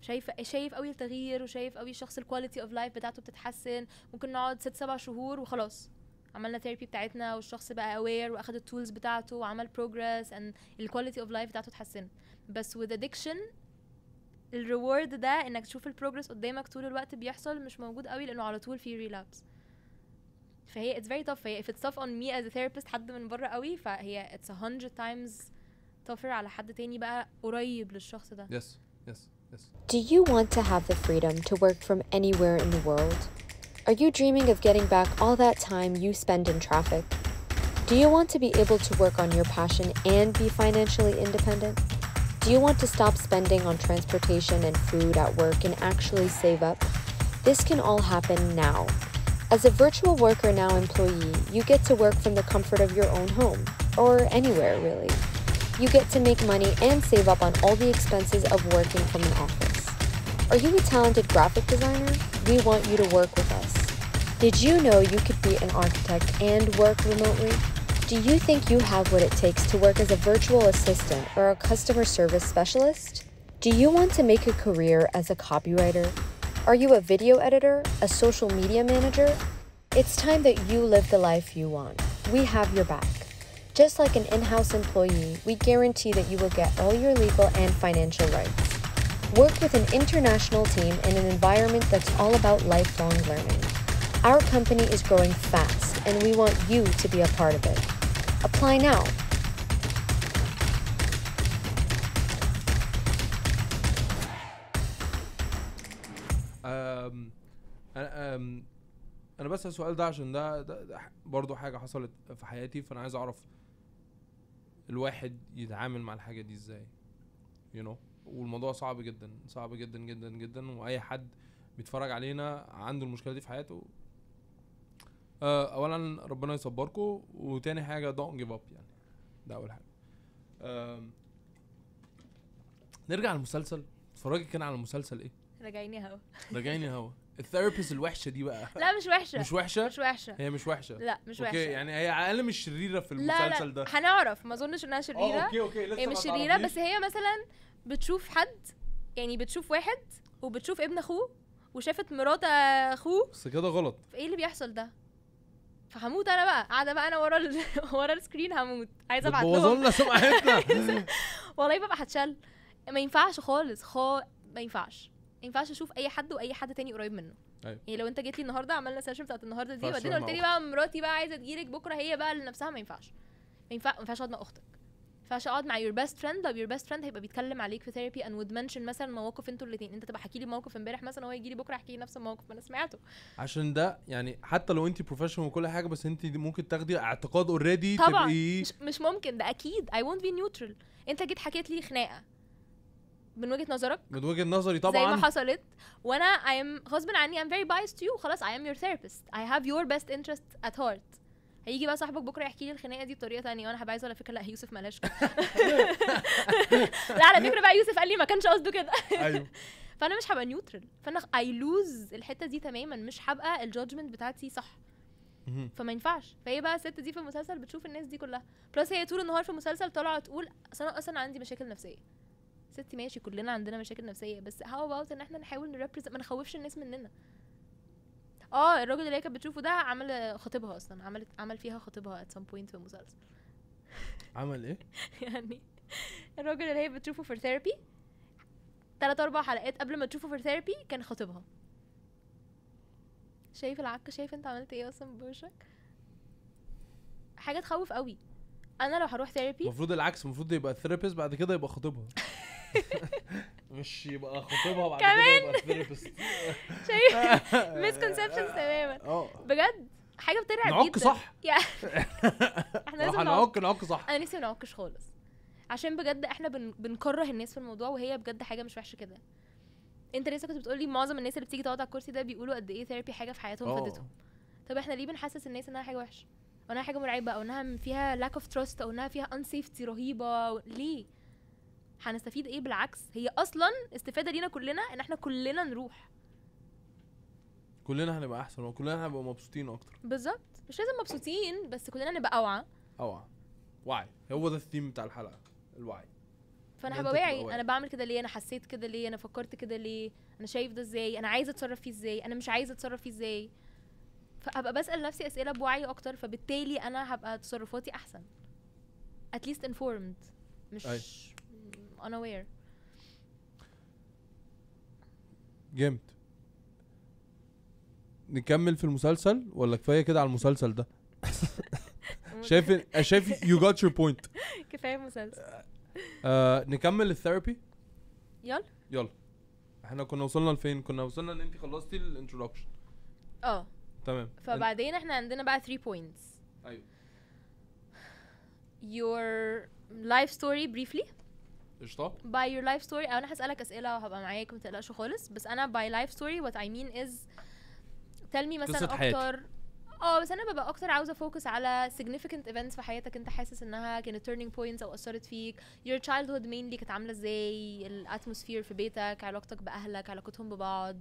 شايفه شايف قوي التغيير وشايف قوي الشخص الكواليتي اوف لايف بتاعته بتتحسن ممكن نقعد ست سبع شهور وخلاص عملنا ثيرابي بتاعتنا والشخص بقى اوير واخد التولز بتاعته وعمل بروجرس ان الكواليتي اوف لايف بتاعته اتحسنت بس وذ ادكشن الريورد ده انك تشوف البروجرس قدامك طول الوقت بيحصل مش موجود قوي لانه على طول في ريلابس فهي اتس فيري tough فهي if it's tough on me as a therapist حد من بره قوي فهي اتس a hundred times tougher على حد تاني بقى قريب للشخص ده يس yes. يس yes. Do you want to have the freedom to work from anywhere in the world? Are you dreaming of getting back all that time you spend in traffic? Do you want to be able to work on your passion and be financially independent? Do you want to stop spending on transportation and food at work and actually save up? This can all happen now. As a virtual worker now employee, you get to work from the comfort of your own home, or anywhere really you get to make money and save up on all the expenses of working from an office. Are you a talented graphic designer? We want you to work with us. Did you know you could be an architect and work remotely? Do you think you have what it takes to work as a virtual assistant or a customer service specialist? Do you want to make a career as a copywriter? Are you a video editor, a social media manager? It's time that you live the life you want. We have your back. Just like an in house employee, we guarantee that you will get all your legal and financial rights. Work with an international team in an environment that's all about lifelong learning. Our company is growing fast, and we want you to be a part of it. Apply now أم أم انا بسال السؤال ده عشان ده, ده, ده برضو حاجه حصلت في حياتي فانا عايز اعرف الواحد يتعامل مع الحاجه دي ازاي يو you know? والموضوع صعب جدا صعب جدا جدا جدا واي حد بيتفرج علينا عنده المشكله دي في حياته آه، اولا ربنا يصبركم وتاني حاجه دونت جيف اب يعني ده اول حاجه نرجع للمسلسل اتفرجي كان على المسلسل ايه راجعيني هوا راجعيني هوا الثيرابيست الوحشه دي بقى لا مش وحشه مش وحشه مش وحشه هي مش وحشه لا مش وحشه اوكي يعني هي على الاقل مش شريره في المسلسل ده لا لا هنعرف ما اظنش انها شريره أه، اوكي اوكي لسه هي مش شريره بس هي مثلا بتشوف حد يعني بتشوف واحد وبتشوف ابن اخوه وشافت مرات اخوه بس كده غلط ايه اللي بيحصل ده فهموت انا بقى قاعده بقى انا ورا ال... ورا السكرين هموت عايزه ابعت لهم وظلنا سمعتنا والله ببقى هتشل ما ينفعش خالص خالص ما ينفعش ينفعش اشوف اي حد واي حد تاني قريب منه أيوة. يعني لو انت جيت لي النهارده عملنا سيشن بتاعت النهارده دي وبعدين قلت لي بقى مراتي بقى عايزه تجي لك بكره هي بقى لنفسها ما ينفعش ما ينفع ما ينفعش اقعد مع اختك ما ينفعش اقعد مع يور بيست فريند لو يور بيست فريند هيبقى بيتكلم عليك في ثيرابي اند وود منشن مثلا مواقف انتوا الاثنين انت تبقى حكي لي موقف امبارح مثلا هو يجي لي بكره احكي لي نفس الموقف ما انا سمعته عشان ده يعني حتى لو انت بروفيشنال وكل حاجه بس انت ممكن تاخدي اعتقاد اوريدي طبعا تبقي... مش, مش ممكن ده اكيد اي وونت بي نيوترال انت جيت حكيت لي خناقه من وجهه نظرك من وجهه نظري طبعا زي ما حصلت وانا اي ام غصب عني ام فيري تو يو خلاص اي ام يور ثيرابيست اي هاف يور بيست انترست ات هارت هيجي بقى صاحبك بكره يحكي لي الخناقه دي بطريقه ثانيه وانا هبقى عايزه على فكره لا يوسف مالهاش لا على فكره بقى يوسف قال لي ما كانش قصده كده ايوه فانا مش هبقى نيوترال فانا اي لوز الحته دي تماما مش هبقى الجادجمنت بتاعتي صح فما ينفعش فهي بقى الست دي في المسلسل بتشوف الناس دي كلها بلس هي طول النهار في المسلسل طالعه تقول اصل انا اصلا عندي مشاكل نفسيه ستي ماشي كلنا عندنا مشاكل نفسيه بس هاو اباوت ان احنا نحاول نريبريزنت ما نخوفش الناس مننا اه الراجل اللي هي كانت بتشوفه ده عمل خطيبها اصلا عملت عمل فيها خطيبها ات سام بوينت في المسلسل عمل ايه يعني الراجل اللي هي بتشوفه في ثيرابي تلات اربع حلقات قبل ما تشوفه في ثيرابي كان خطيبها شايف العكه شايف انت عملت ايه اصلا بوشك حاجه تخوف قوي انا لو هروح ثيرابي المفروض العكس المفروض يبقى ثيرابيست بعد كده يبقى خطيبها مش يبقى خطيبها بعد كده يبقى ثيرابيست شايف مسكونسبشنز تماما آه. بجد حاجه بترعب جدا نعك صح يعني احنا لازم نعك نعك صح انا نفسي ما نعكش خالص عشان بجد احنا بن... بنكره الناس في الموضوع وهي بجد حاجه مش وحشه كده انت لسه كنت بتقولي معظم الناس اللي بتيجي تقعد على الكرسي ده بيقولوا قد ايه ثيرابي حاجه في حياتهم آه. فادتهم طب احنا ليه بنحسس الناس انها حاجه وحشه او انها حاجه مرعبه او انها فيها lack of trust او انها فيها unsafety رهيبه ليه هنستفيد ايه بالعكس هي اصلا استفاده لينا كلنا ان احنا كلنا نروح كلنا هنبقى احسن وكلنا هنبقى مبسوطين اكتر بالظبط مش لازم مبسوطين بس كلنا نبقى اوعى اوعى وعي هو ده الثيم بتاع الحلقه الوعي فانا هبقى واعي انا بعمل كده ليه انا حسيت كده ليه انا فكرت كده ليه انا شايف ده ازاي انا عايزه اتصرف فيه ازاي انا مش عايزه اتصرف فيه ازاي فابقى بسال نفسي اسئله بوعي اكتر فبالتالي انا هبقى تصرفاتي احسن at least informed مش أي. أيوة. unaware جامد نكمل في المسلسل ولا كفايه كده على المسلسل ده شايف شايف يو جوت يور بوينت كفايه مسلسل آه نكمل الثيرابي يلا يلا احنا كنا وصلنا لفين كنا وصلنا ان انت خلصتي الانترودكشن اه تمام فبعدين احنا عندنا بقى 3 بوينتس ايوه your life story briefly قشطه by your life story او انا هسالك اسئله وهبقى معاك ما تقلقش خالص بس انا by life story what I mean is tell me مثلا اكتر اه بس انا ببقى اكتر عاوزه فوكس على significant events في حياتك انت حاسس انها كانت turning points او اثرت فيك your childhood mainly كانت عامله ازاي الاتموسفير في بيتك علاقتك باهلك علاقتهم ببعض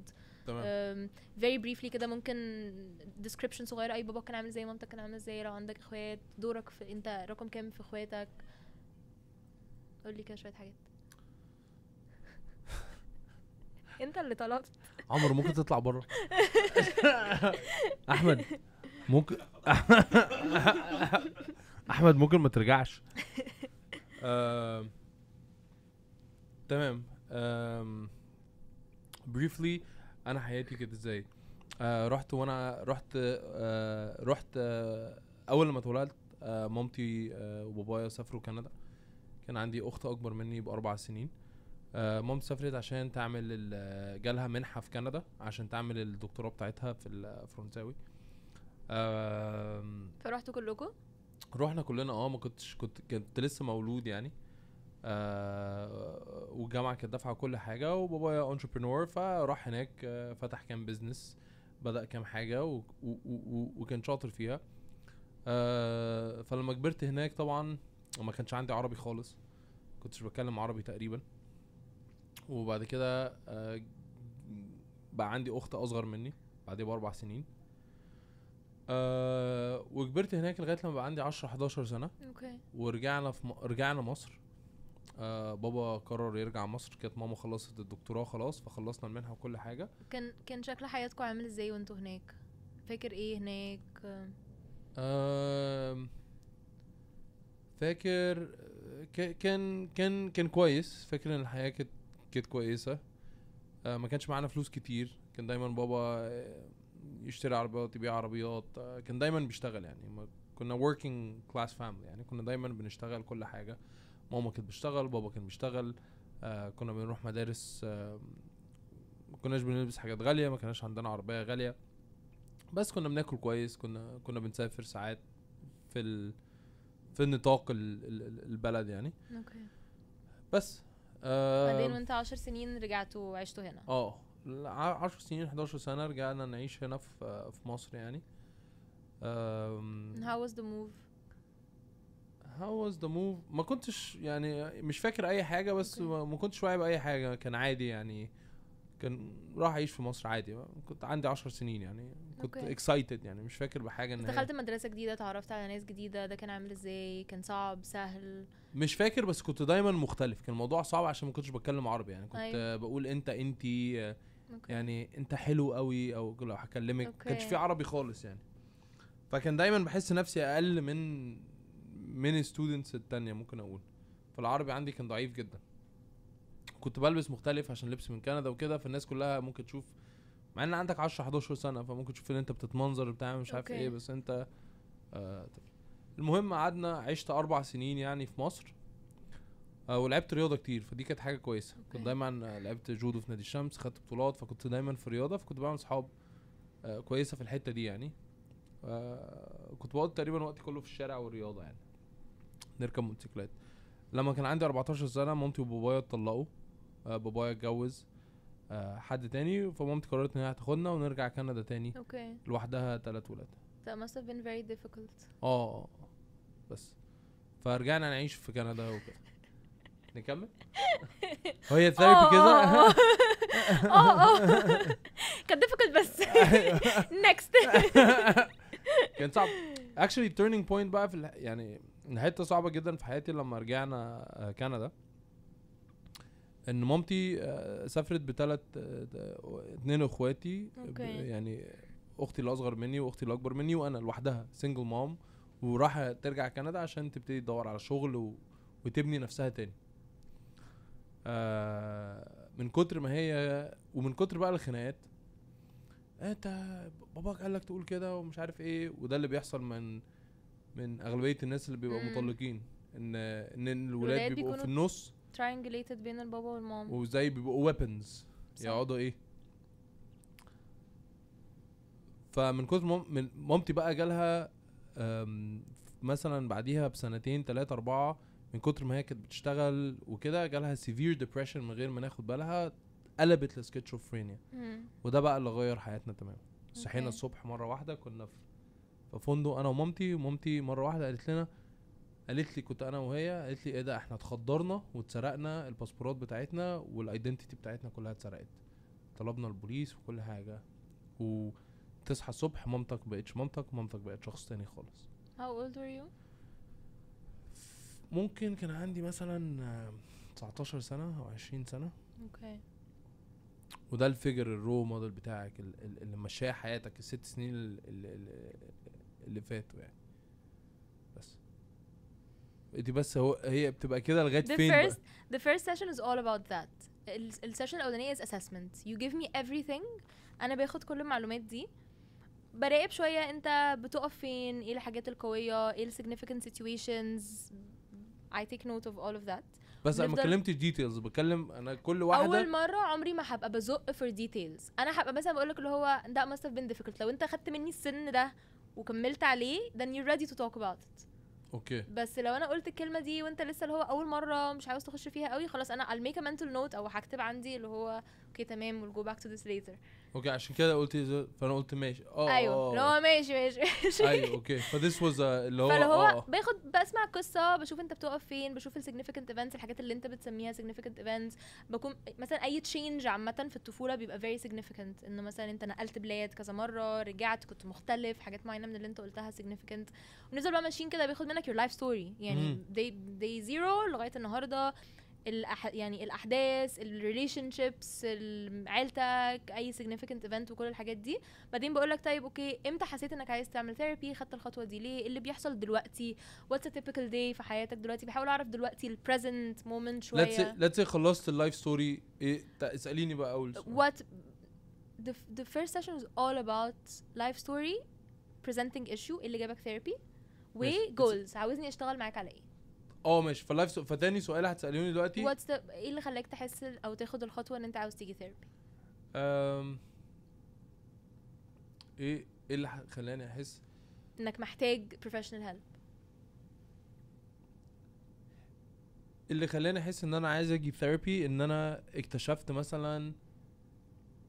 تمام فيري بريفلي كده ممكن ديسكريبشن صغيره اي بابا كان عامل ازاي مامتك كان عامله ازاي لو عندك اخوات دورك في انت رقم كام في اخواتك قول لي كده شويه حاجات انت اللي طلبت عمر ممكن تطلع بره احمد ممكن احمد ممكن ما ترجعش تمام بريفلي انا حياتي كانت ازاي آه، رحت وانا رحت آه، رحت آه، اول لما اتولدت مامتي وبابايا سافروا كندا كان عندي اخت اكبر مني باربع سنين آه، مامتي سافرت عشان تعمل جالها منحه في كندا عشان تعمل الدكتوراه بتاعتها في الفرنساوي فرحتوا كلكم رحنا كلنا اه ما كنتش كنت كنت لسه مولود يعني آه والجامعه كانت دافعه كل حاجه وبابايا انتربرنور فراح هناك آه فتح كام بزنس بدا كام حاجه و و وكان شاطر فيها آه فلما كبرت هناك طبعا وما كانش عندي عربي خالص كنتش بتكلم عربي تقريبا وبعد كده آه، بقى عندي اخت اصغر مني بعديها باربع سنين أه وكبرت هناك لغايه لما بقى عندي 10 11 سنه اوكي ورجعنا في م... رجعنا مصر آه بابا قرر يرجع مصر كانت ماما خلصت الدكتوراه خلاص فخلصنا المنحه وكل حاجه كان كان شكل حياتكم عامل ازاي وانتوا هناك فاكر ايه هناك آه فاكر كان كان كان كويس فاكر ان الحياه كانت كانت كويسه آه ما كانش معانا فلوس كتير كان دايما بابا آه، يشتري عربيات يبيع عربيات آه كان دايما بيشتغل يعني كنا working class family يعني كنا دايما بنشتغل كل حاجه ماما كانت بتشتغل بابا كان بيشتغل آه كنا بنروح مدارس آه ما كناش بنلبس حاجات غاليه ما كناش عندنا عربيه غاليه بس كنا بناكل كويس كنا كنا بنسافر ساعات في ال في نطاق البلد يعني اوكي بس آه، بعدين وانت 10 سنين رجعت وعشتوا هنا اه 10 سنين 11 سنه رجعنا نعيش هنا في في مصر يعني هاو واز ذا موف هاو واز ذا موف ما كنتش يعني مش فاكر اي حاجه بس okay. ما كنتش واعي باي حاجه كان عادي يعني كان راح اعيش في مصر عادي كنت عندي 10 سنين يعني كنت اكسايتد يعني مش فاكر بحاجه ان دخلت مدرسه جديده اتعرفت على ناس جديده ده كان عامل ازاي كان صعب سهل مش فاكر بس كنت دايما مختلف كان الموضوع صعب عشان ما كنتش بتكلم عربي يعني كنت أيوة. بقول انت انت يعني انت حلو قوي او لو هكلمك ما كانش في عربي خالص يعني فكان دايما بحس نفسي اقل من من الستودنتس التانية ممكن اقول فالعربي عندي كان ضعيف جدا كنت بلبس مختلف عشان لبس من كندا وكده فالناس كلها ممكن تشوف مع ان عندك 10 11 سنه فممكن تشوف ان انت بتتمنظر بتاع مش عارف ايه بس انت آه المهم قعدنا عشت اربع سنين يعني في مصر آه ولعبت رياضه كتير فدي كانت حاجه كويسه أوكي. كنت دايما آه، لعبت جودو في نادي الشمس خدت بطولات فكنت دايما في رياضه فكنت بعمل صحاب آه كويسه في الحته دي يعني آه كنت بقضي تقريبا وقتي كله في الشارع والرياضه يعني نركب موتوسيكلات لما كان عندي 14 سنه مامتي وبابايا اتطلقوا آه، بابايا اتجوز آه، حد تاني فمامتي قررت ان هي هتاخدنا ونرجع كندا تاني اوكي لوحدها تلات ولاد that must have been very difficult اه, آه، بس فرجعنا نعيش في كندا وكده نكمل هي ثيرابي كده اه اه كان difficult بس next كان صعب actually turning point بقى في يعني حته صعبه جدا في حياتي لما رجعنا كندا ان مامتي آه، سافرت بثلاث آه، اتنين اخواتي okay. يعني اختي الاصغر مني واختي الاكبر مني وانا لوحدها سنجل مام وراح ترجع كندا عشان تبتدي تدور على شغل و... وتبني نفسها تاني آه من كتر ما هي ومن كتر بقى الخناقات آه، انت باباك قال لك تقول كده ومش عارف ايه وده اللي بيحصل من من اغلبيه الناس اللي بيبقوا مطلقين ان ان الولاد بيبقوا في النص تراينجليتد بين البابا والماما وزي بيبقوا ويبنز يقعدوا ايه فمن كتر مم... من مامتي بقى جالها مثلا بعديها بسنتين ثلاثة أربعة من كتر ما هي كانت بتشتغل وكده جالها سيفير ديبريشن من غير ما ناخد بالها قلبت لسكتشوفرينيا وده بقى اللي غير حياتنا تماما صحينا الصبح مرة واحدة كنا في فندق أنا ومامتي ومامتي مرة واحدة قالت لنا قالت لي كنت انا وهي قالت لي ايه ده احنا اتخدرنا واتسرقنا الباسبورات بتاعتنا والايدنتيتي بتاعتنا كلها اتسرقت طلبنا البوليس وكل حاجه وتصحى الصبح مامتك بقتش مامتك مامتك بقت شخص تاني خالص How old were you? ممكن كان عندي مثلا 19 سنة أو 20 سنة اوكي okay. وده الفجر الرو موديل بتاعك اللي مشاه حياتك الست سنين اللي, اللي فاتوا يعني دي بس هو هي بتبقى كده لغايه the فين first, بقى. the first session is all about that السيشن الاولانيه is assessment you give me everything انا باخد كل المعلومات دي براقب شويه انت بتقف فين ايه الحاجات القويه ايه significant سيتويشنز I take note of all of that بس انا ما كلمتش ديتيلز بتكلم انا كل واحده اول مره عمري ما هبقى بزق فور ديتيلز انا هبقى مثلا بقول لك اللي هو that must have been difficult لو انت خدت مني السن ده وكملت عليه then you're ready to talk about it اوكي بس لو انا قلت الكلمه دي وانت لسه اللي هو اول مره مش عاوز تخش فيها قوي خلاص انا I'll make a mental note او هكتب عندي اللي هو اوكي تمام ويل جو باك تو ذس ليتر اوكي عشان كده قلت فانا قلت ماشي اه, آه، ايوه آه. اللي هو ماشي ماشي ايوه اوكي فذس واز اللي هو فاللي هو آه. باخد بسمع القصه بشوف انت بتقف فين بشوف السيجنيفيكانت ايفنتس الحاجات اللي انت بتسميها سيجنيفيكانت ايفنتس بكون مثلا اي تشينج عامه في الطفوله بيبقى فيري سيجنيفيكانت انه مثلا انت نقلت بلاد كذا مره رجعت كنت مختلف حاجات معينه من اللي انت قلتها سيجنيفيكانت ونفضل بقى ماشيين كده بياخد منك يور لايف ستوري يعني دي دي زيرو لغايه النهارده الأح... يعني الاحداث الريليشن شيبس عيلتك اي significant event وكل الحاجات دي بعدين بقول لك طيب اوكي امتى حسيت انك عايز تعمل ثيرابي خدت الخطوه دي ليه إيه اللي بيحصل دلوقتي واتس تيبيكال داي في حياتك دلوقتي بحاول اعرف دلوقتي البريزنت مومنت شويه say خلصت اللايف ستوري ايه اساليني بقى اول سؤال what the, the first session is all about life story presenting issue إيه اللي جابك ثيرابي goals عاوزني اشتغل معاك على ايه اه ماشي فاللايف سو... فتاني سؤال هتسالوني دلوقتي واتس ايه اللي خلاك تحس او تاخد الخطوه ان انت عاوز تيجي ثيرابي أم... ايه ايه اللي خلاني احس انك محتاج بروفيشنال هيلب اللي خلاني احس ان انا عايز اجي ثيرابي ان انا اكتشفت مثلا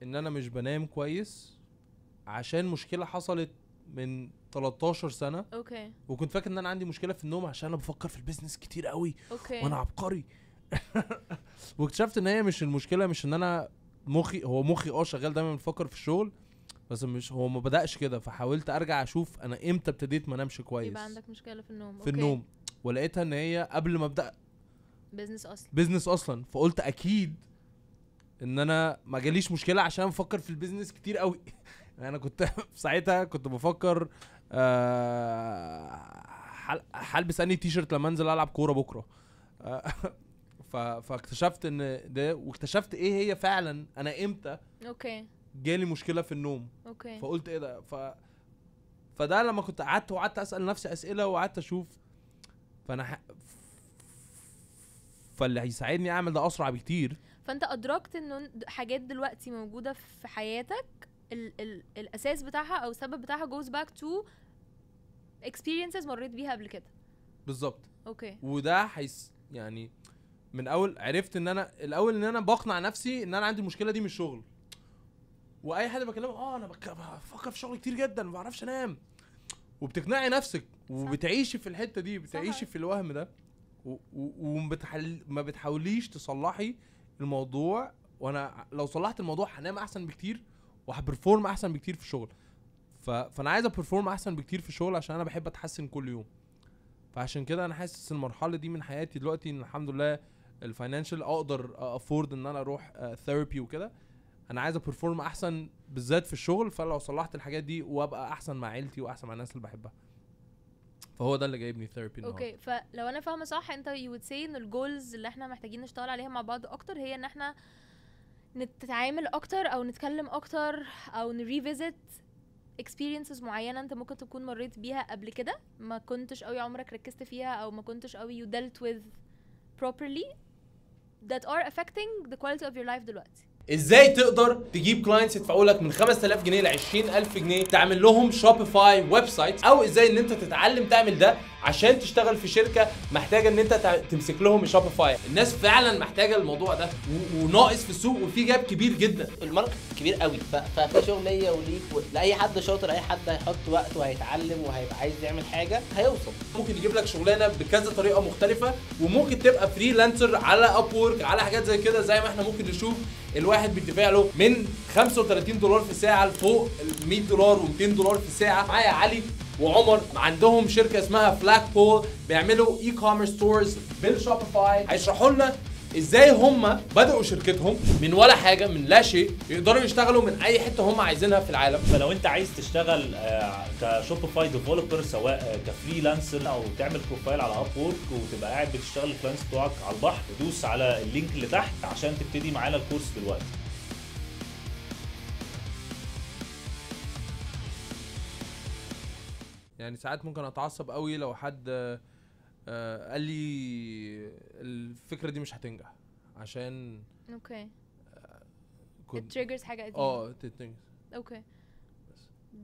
ان انا مش بنام كويس عشان مشكله حصلت من 13 سنه اوكي وكنت فاكر ان انا عندي مشكله في النوم عشان انا بفكر في البيزنس كتير قوي اوكي وانا عبقري واكتشفت ان هي مش المشكله مش ان انا مخي هو مخي اه شغال دايما بفكر في الشغل بس مش هو ما بداش كده فحاولت ارجع اشوف انا امتى ابتديت ما انامش كويس يبقى عندك مشكله في النوم في أوكي. النوم ولقيتها ان هي قبل ما ابدا بزنس اصلا بزنس اصلا فقلت اكيد ان انا ما جاليش مشكله عشان بفكر في البيزنس كتير قوي انا كنت في ساعتها كنت بفكر هلبس آه، اني تي شيرت لما انزل العب كوره بكره آه، فاكتشفت ان ده واكتشفت ايه هي فعلا انا امتى اوكي جالي مشكله في النوم اوكي فقلت ايه ده ف فده لما كنت قعدت وقعدت اسال نفسي اسئله وقعدت اشوف فانا ح... فاللي هيساعدني اعمل ده اسرع بكتير فانت ادركت انه حاجات دلوقتي موجوده في حياتك ال ال الاساس بتاعها او السبب بتاعها جوز باك تو اكسبيرينسز مريت بيها قبل كده بالظبط اوكي وده حيث يعني من اول عرفت ان انا الاول ان انا بقنع نفسي ان انا عندي المشكله دي من الشغل واي حد بكلمه اه انا بفكر في شغل كتير جدا ما بعرفش انام وبتقنعي نفسك وبتعيشي في الحته دي بتعيشي في الوهم ده وما بتحل... بتحاوليش تصلحي الموضوع وانا لو صلحت الموضوع هنام احسن بكتير وهبرفورم احسن بكتير في الشغل ف... فانا عايز ابرفورم احسن بكتير في الشغل عشان انا بحب اتحسن كل يوم فعشان كده انا حاسس المرحله دي من حياتي دلوقتي ان الحمد لله الفاينانشال اقدر افورد ان انا اروح ثيرابي آه، وكده انا عايز ابرفورم احسن بالذات في الشغل فلو صلحت الحاجات دي وابقى احسن مع عيلتي واحسن مع الناس اللي بحبها فهو ده اللي جايبني ثيرابي اوكي فلو انا فاهمه صح انت يو سي ان الجولز اللي احنا محتاجين نشتغل عليها مع بعض اكتر هي ان احنا نتعامل اكتر او نتكلم اكتر او نريفيزيت اكسبيرينسز معينه انت ممكن تكون مريت بيها قبل كده ما كنتش قوي عمرك ركزت فيها او ما كنتش قوي you dealt with properly that are affecting the quality of your life دلوقتي ازاي تقدر تجيب كلاينتس يدفعوا لك من 5000 جنيه ل 20000 جنيه تعمل لهم شوبيفاي ويب سايت او ازاي ان انت تتعلم تعمل ده عشان تشتغل في شركه محتاجه ان انت تمسك لهم شوبيفاي الناس فعلا محتاجه الموضوع ده وناقص في السوق وفي جاب كبير جدا الماركت كبير قوي ففي شغل ليا وليك لاي حد شاطر اي حد هيحط وقت وهيتعلم وهيبقى عايز يعمل حاجه هيوصل ممكن يجيب لك شغلانه بكذا طريقه مختلفه وممكن تبقى فريلانسر على ابورك على حاجات زي كده زي ما احنا ممكن نشوف الواحد بيتباع له من 35 دولار في ساعه لفوق ال 100 دولار و200 دولار في ساعه معايا علي وعمر عندهم شركه اسمها فلاك بول بيعملوا اي كوميرس ستورز بالشوبيفاي هيشرحوا لنا ازاي هم بداوا شركتهم من ولا حاجه من لا شيء يقدروا يشتغلوا من اي حته هم عايزينها في العالم فلو انت عايز تشتغل آه، كشوبيفاي ديفولوبر سواء كفريلانسر او تعمل بروفايل على اب وورك وتبقى قاعد بتشتغل الكلاينتس بتوعك على البحر دوس على اللينك اللي تحت عشان تبتدي معانا الكورس دلوقتي يعني ساعات ممكن اتعصب قوي لو حد آه قال لي الفكره دي مش هتنجح عشان اوكي آه، تريجرز حاجه قديمه اه تريجرز اوكي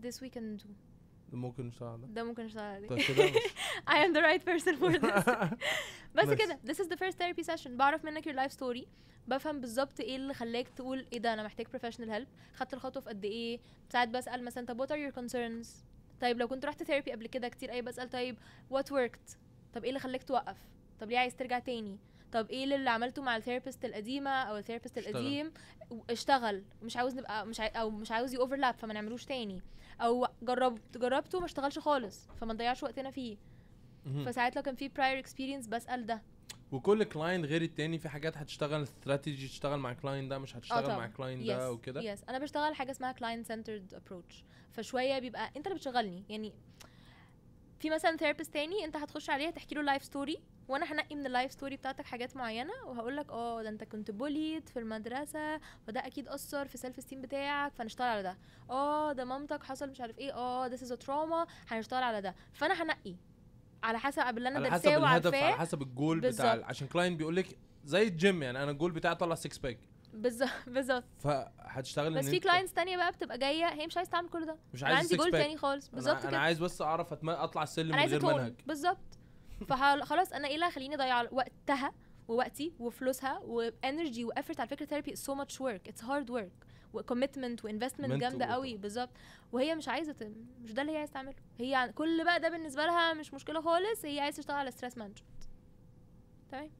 this we can do ده ممكن نشتغل ده ممكن نشتغل عليه طيب كده I am the right person for this بس كده this is the first therapy session بعرف منك your life story بفهم بالظبط ايه اللي خلاك تقول ايه ده انا محتاج professional help خدت الخطوه في قد ايه ساعات بسال مثلا طب what are your concerns طيب لو كنت رحت therapy قبل كده كتير اي بسال طيب what worked طب ايه اللي خلاك توقف طب ليه عايز ترجع تاني طب ايه اللي عملته مع الثيرابيست القديمه او الثيرابيست القديم اشتغل مش عاوز نبقى مش عاي... او مش عاوز يوفرلاب فما نعملوش تاني او جربت جربته ما اشتغلش خالص فما نضيعش وقتنا فيه فساعات لو كان في براير اكسبيرينس بسال ده وكل كلاينت غير التاني في حاجات هتشتغل استراتيجي تشتغل مع كلاين ده مش آه، هتشتغل مع كلاين ده وكده يس انا بشتغل حاجه اسمها كلاين سنترد ابروتش فشويه بيبقى انت اللي بتشغلني يعني في مثلا ثيرابيست تاني انت هتخش عليها تحكي له لايف ستوري وانا هنقي من اللايف ستوري بتاعتك حاجات معينه وهقول لك اه ده انت كنت بوليد في المدرسه وده اكيد اثر في سيلف ستيم بتاعك فهنشتغل على ده اه ده مامتك حصل مش عارف ايه اه ذس از تروما هنشتغل على ده فانا هنقي على حسب اللي انا على حسب الهدف على حسب الجول بتاع عشان كلاين بيقول لك زي الجيم يعني انا الجول بتاعي اطلع 6 باك بالظبط فهتشتغل بس في كلاينتس تانية بقى بتبقى جايه هي مش عايزه تعمل كل ده مش عايز انا عندي جول تاني خالص بالظبط انا, أنا عايز بس اعرف اطلع السلم من غير منهج بالظبط فخلاص انا ايه اللي هيخليني اضيع وقتها ووقتي وفلوسها وانرجي وافرت على فكره ثيرابي سو ماتش ورك اتس هارد ورك وكوميتمنت وانفستمنت جامده قوي بالظبط وهي مش عايزه مش ده اللي هي عايزه تعمله هي كل بقى ده بالنسبه لها مش مشكله خالص هي عايزه تشتغل على ستريس مانجمنت تمام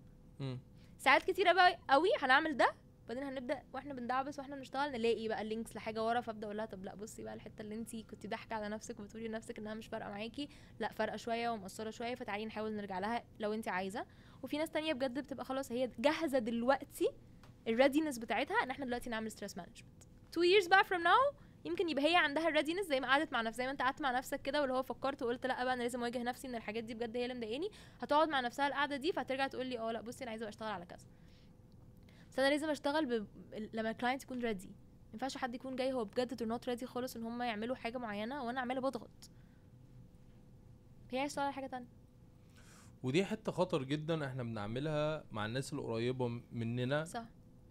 ساعات كتيره بقى قوي هنعمل ده بعدين هنبدا واحنا بندعبس واحنا بنشتغل نلاقي بقى اللينكس لحاجه ورا فابدا اقول لها طب لا بصي بقى الحته اللي انت كنت ضاحكه على نفسك وبتقولي لنفسك انها مش فارقه معاكي لا فارقه شويه ومقصره شويه فتعالي نحاول نرجع لها لو انت عايزه وفي ناس تانية بجد بتبقى خلاص هي جاهزه دلوقتي الريدينس بتاعتها ان احنا دلوقتي نعمل ستريس مانجمنت 2 years back from now يمكن يبقى هي عندها الريدينس زي ما قعدت مع نفسها زي ما انت قعدت مع نفسك كده واللي هو فكرت وقلت لا بقى انا لازم اواجه نفسي ان الحاجات دي بجد هي اللي مضايقاني هتقعد مع نفسها القعده دي فهترجع تقول لي اه لا بصي انا عايزه اشتغل على كذا بس انا لازم اشتغل ب... لما الكلاينت يكون ريدي ما ينفعش حد يكون جاي هو بجد تو نوت ريدي خالص ان هم يعملوا حاجه معينه وانا اعملها بضغط هي عايز تشتغل على حاجه تانية ودي حته خطر جدا احنا بنعملها مع الناس القريبه مننا صح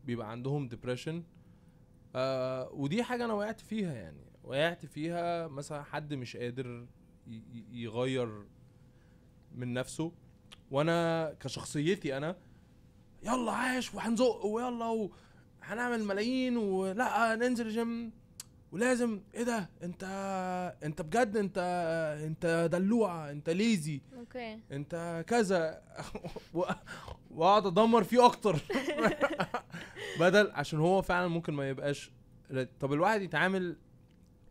بيبقى عندهم ديبريشن آه ودي حاجه انا وقعت فيها يعني وقعت فيها مثلا حد مش قادر يغير من نفسه وانا كشخصيتي انا يلا عاش وهنزق ويلا وهنعمل ملايين ولا ننزل جيم ولازم ايه ده انت انت بجد انت انت دلوعه انت ليزي اوكي انت كذا واقعد ادمر فيه اكتر بدل عشان هو فعلا ممكن ما يبقاش طب الواحد يتعامل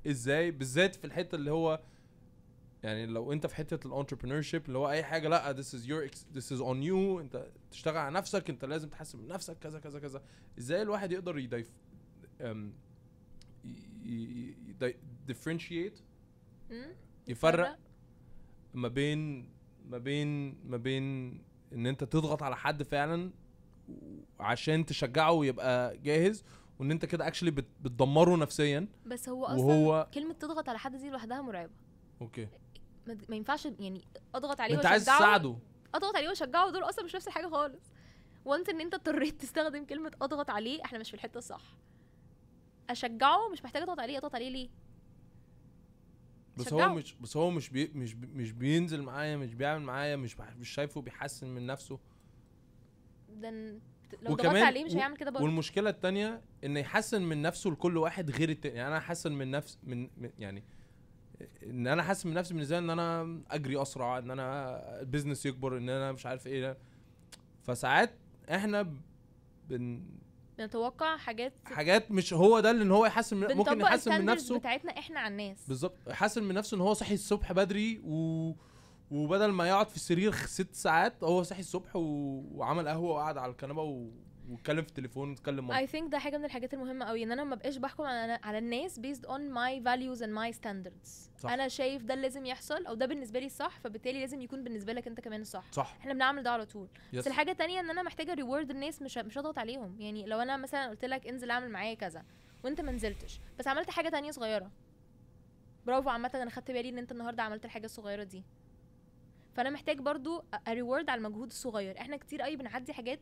ازاي بالذات في الحته اللي هو يعني لو انت في حته الانتربرينور شيب اللي هو اي حاجه لا this is your this is on you انت تشتغل على نفسك انت لازم تحسن من نفسك كذا كذا كذا ازاي الواحد يقدر يديف ديفرنشيت يفرق ما بين ما بين ما بين ان انت تضغط على حد فعلا عشان تشجعه يبقى جاهز وان انت كده اكشلي بتدمره نفسيا بس هو اصلا وهو كلمه تضغط على حد دي لوحدها مرعبه اوكي ما ينفعش يعني اضغط عليه انت عايز تساعده اضغط عليه واشجعه دول اصلا مش نفس الحاجه خالص وانت ان انت اضطريت تستخدم كلمه اضغط عليه احنا مش في الحته الصح اشجعه مش محتاج اضغط عليه اضغط عليه ليه بس شجعه. هو مش بس هو مش بي مش بي مش بينزل معايا مش بيعمل معايا مش مش شايفه بيحسن من نفسه ده لو ضغطت عليه مش هيعمل كده برضه والمشكله الثانيه ان يحسن من نفسه لكل واحد غير التاني يعني انا احسن من نفس من يعني ان انا حاسس من نفسي بالنسبه ان انا اجري اسرع ان انا البيزنس يكبر ان انا مش عارف ايه فساعات احنا بن بنتوقع حاجات حاجات مش هو ده اللي هو يحسن من ممكن يحسن من نفسه بتاعتنا احنا على الناس بالظبط يحسن من نفسه ان هو صحي الصبح بدري و... وبدل ما يقعد في السرير ست ساعات هو صحي الصبح و... وعمل قهوه وقعد على الكنبه و... واتكلم في التليفون واتكلم مع اي ثينك ده حاجه من الحاجات المهمه قوي ان انا ما بقاش بحكم على على الناس بيزد اون ماي فاليوز اند ماي ستاندردز انا شايف ده اللي لازم يحصل او ده بالنسبه لي الصح فبالتالي لازم يكون بالنسبه لك انت كمان الصح صح احنا بنعمل ده على طول yes. بس الحاجه الثانيه ان انا محتاجه ريورد الناس مش مش هضغط عليهم يعني لو انا مثلا قلت لك انزل اعمل معايا كذا وانت ما نزلتش بس عملت حاجه تانية صغيره برافو عامه انا خدت بالي ان انت النهارده عملت الحاجه الصغيره دي فانا محتاج برضو اريورد على المجهود الصغير احنا كتير قوي بنعدي حاجات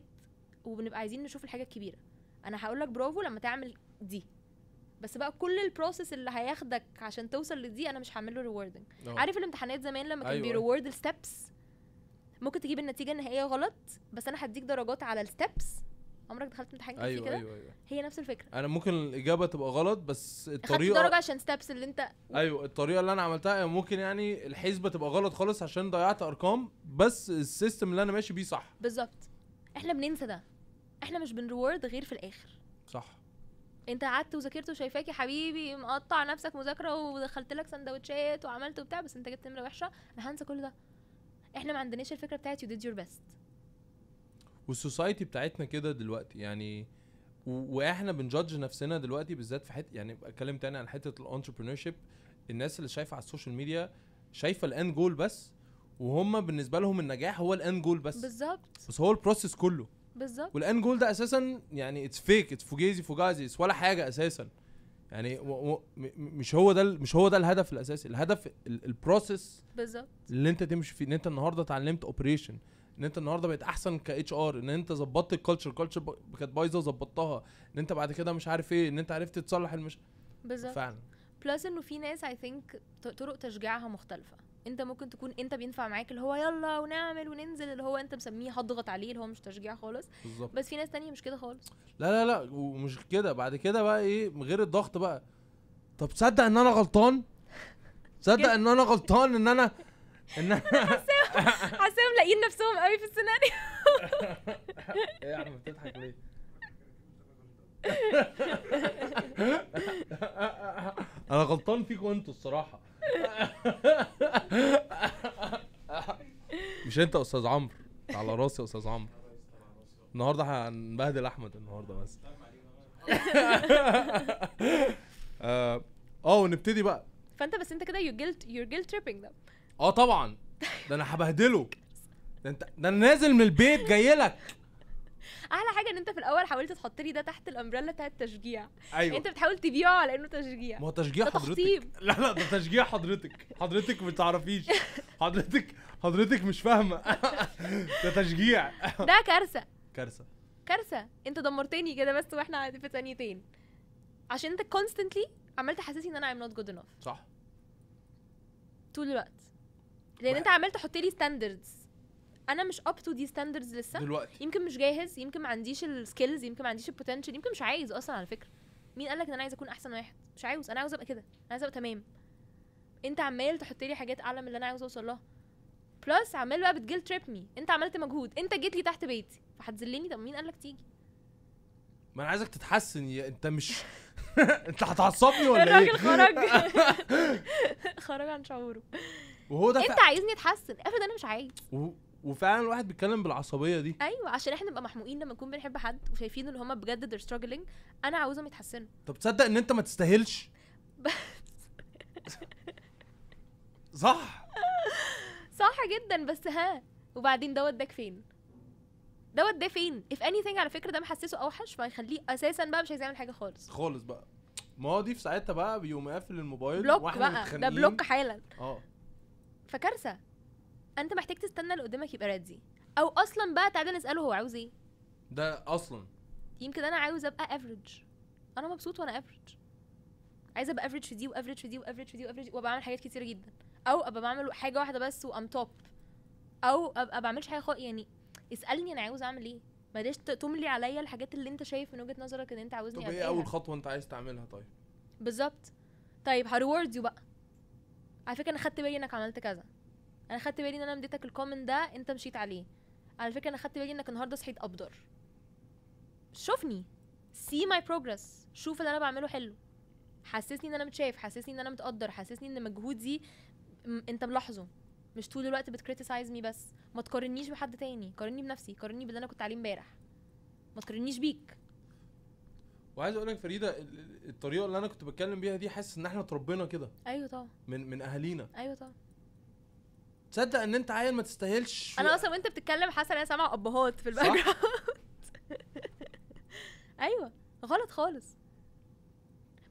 وبنبقى عايزين نشوف الحاجه الكبيره انا هقول لك برافو لما تعمل دي بس بقى كل البروسيس اللي هياخدك عشان توصل لدي انا مش هعمل له ريوردنج عارف الامتحانات زمان لما كان أيوة. بيريورد الستبس ممكن تجيب النتيجه النهائيه غلط بس انا هديك درجات على الستبس عمرك دخلت امتحان كده أيوة كده أيوة أيوة. هي نفس الفكره انا ممكن الاجابه تبقى غلط بس الطريقه درجه عشان ستبس اللي انت ايوه الطريقه اللي انا عملتها ممكن يعني الحسبه تبقى غلط خالص عشان ضيعت ارقام بس السيستم اللي انا ماشي بيه صح بالظبط احنا بننسى ده احنا مش بنريورد غير في الاخر صح انت قعدت وذاكرت وشايفاك يا حبيبي مقطع نفسك مذاكره ودخلت لك سندوتشات وعملت وبتاع بس انت جبت نمره وحشه انا هنسى كل ده احنا ما عندناش الفكره بتاعت يو ديد يور بيست والسوسايتي بتاعتنا كده دلوقتي يعني واحنا بنجادج نفسنا دلوقتي بالذات في حته يعني اتكلم تاني عن حته الانتربرينور الناس اللي شايفه على السوشيال ميديا شايفه الان جول بس وهم بالنسبه لهم النجاح هو الان جول بس بالظبط بس هو البروسيس كله بالظبط والان جول ده اساسا يعني اتس فيك اتس فوجيزي فوجازي اتس ولا حاجه اساسا يعني و... و... مش هو ده مش هو ده الهدف الاساسي الهدف البروسيس بالظبط اللي انت تمشي فيه ان انت النهارده اتعلمت اوبريشن ان انت النهارده بقيت احسن كاتش ار ان انت ظبطت الكالتشر الكالتشر كانت بايظه وظبطتها ان انت بعد كده مش عارف ايه ان انت عرفت تصلح المش بالظبط فعلا بلس انه في ناس اي ثينك طرق تشجيعها مختلفه انت ممكن تكون انت بينفع معاك اللي هو يلا ونعمل وننزل اللي هو انت مسميه هضغط عليه اللي هو مش تشجيع خالص بالظبط بس في ناس تانية مش كده خالص لا لا لا ومش كده بعد كده بقى ايه من غير الضغط بقى طب تصدق ان انا غلطان تصدق ان انا غلطان ان انا ان انا حاساهم لاقيين نفسهم قوي في السيناريو ايه يا عم بتضحك ليه انا غلطان فيكوا انتوا الصراحه مش انت يا استاذ عمرو على راسي يا استاذ عمرو النهارده هنبهدل احمد النهارده بس آه،, اه ونبتدي بقى فانت بس انت كده يو جيلت يور جيلت تريبنج ده اه طبعا ده انا هبهدله ده انت ده انا نازل من البيت جاي لك احلى حاجه ان انت في الاول حاولت تحط لي ده تحت الامبريلا بتاع التشجيع أيوة. انت بتحاول تبيعه على انه تشجيع ما هو تشجيع حضرتك لا لا ده تشجيع حضرتك حضرتك ما تعرفيش حضرتك حضرتك مش فاهمه ده تشجيع ده كارثه كارثه كارثه انت دمرتني كده بس واحنا في ثانيتين عشان انت كونستنتلي عمال تحسسني ان انا ام نوت جود انف صح طول الوقت لان انت عمال تحط لي ستاندردز انا مش اب تو دي ستاندردز لسه دلوقتي يمكن مش جاهز يمكن ما عنديش السكيلز يمكن ما عنديش البوتنشال يمكن مش عايز اصلا على فكره مين قال لك ان انا عايز اكون احسن واحد مش عايز انا عاوز ابقى كده انا عايز ابقى تمام انت عمال تحط لي حاجات اعلى من اللي انا عاوز اوصل لها بلس عمال بقى بتجيل تريب مي انت عملت مجهود انت جيت لي تحت بيتي فهتذلني طب مين قال لك تيجي ما انا عايزك تتحسن يا انت مش انت هتعصبني ولا ايه الراجل خرج خرج عن شعوره وهو ده انت عايزني اتحسن افرض انا مش عايز وفعلا الواحد بيتكلم بالعصبيه دي ايوه عشان احنا نبقى محموقين لما نكون بنحب حد وشايفين ان هم بجد they're struggling انا عاوزهم يتحسنوا طب تصدق ان انت ما تستاهلش بس صح صح جدا بس ها وبعدين دوت باك فين دوت ده فين اف اني ثينج على فكره ده محسسه اوحش فيخليه اساسا بقى مش عايز يعمل حاجه خالص خالص بقى ما هو دي في ساعتها بقى بيقوم قافل الموبايل بلوك بقى ده بلوك حالا اه فكارثه انت محتاج تستنى اللي قدامك يبقى ردي او اصلا بقى تعالى نساله هو عاوز ايه ده اصلا يمكن انا عاوز ابقى افريج انا مبسوط وانا افريج عايز ابقى افريج في دي وافريج في دي وافريج في دي وافريج وابقى بعمل حاجات كتيره جدا او ابقى بعمل حاجه واحده بس وام توب او ابقى بعملش حاجه خالص يعني اسالني انا عاوز اعمل ايه ديش تملي عليا الحاجات اللي انت شايف من وجهه نظرك ان انت عاوزني طب ايه اول إيه. خطوه انت عايز تعملها طيب بالظبط طيب هريورد يو بقى على فكره انا خدت بالي انك عملت كذا انا خدت بالي ان انا مديتك الكومنت ده انت مشيت عليه على فكره انا خدت بالي انك النهارده صحيت ابدر شوفني سي ماي بروجرس شوف اللي انا بعمله حلو حسسني ان انا متشاف حسسني ان انا متقدر حسسني ان مجهودي م- انت ملاحظه مش طول الوقت بتكريتيسايز مي بس ما تقارنيش بحد تاني قارني بنفسي قارني باللي انا كنت عليه امبارح ما تقارنيش بيك وعايز اقول لك فريده الطريقه اللي انا كنت بتكلم بيها دي حاسس ان احنا اتربينا كده ايوه طبعا من من اهالينا ايوه طبعا تصدق ان انت عيل ما تستاهلش انا اصلا وانت بتتكلم حسن انا سامعه ابهات في الباك جراوند ايوه غلط خالص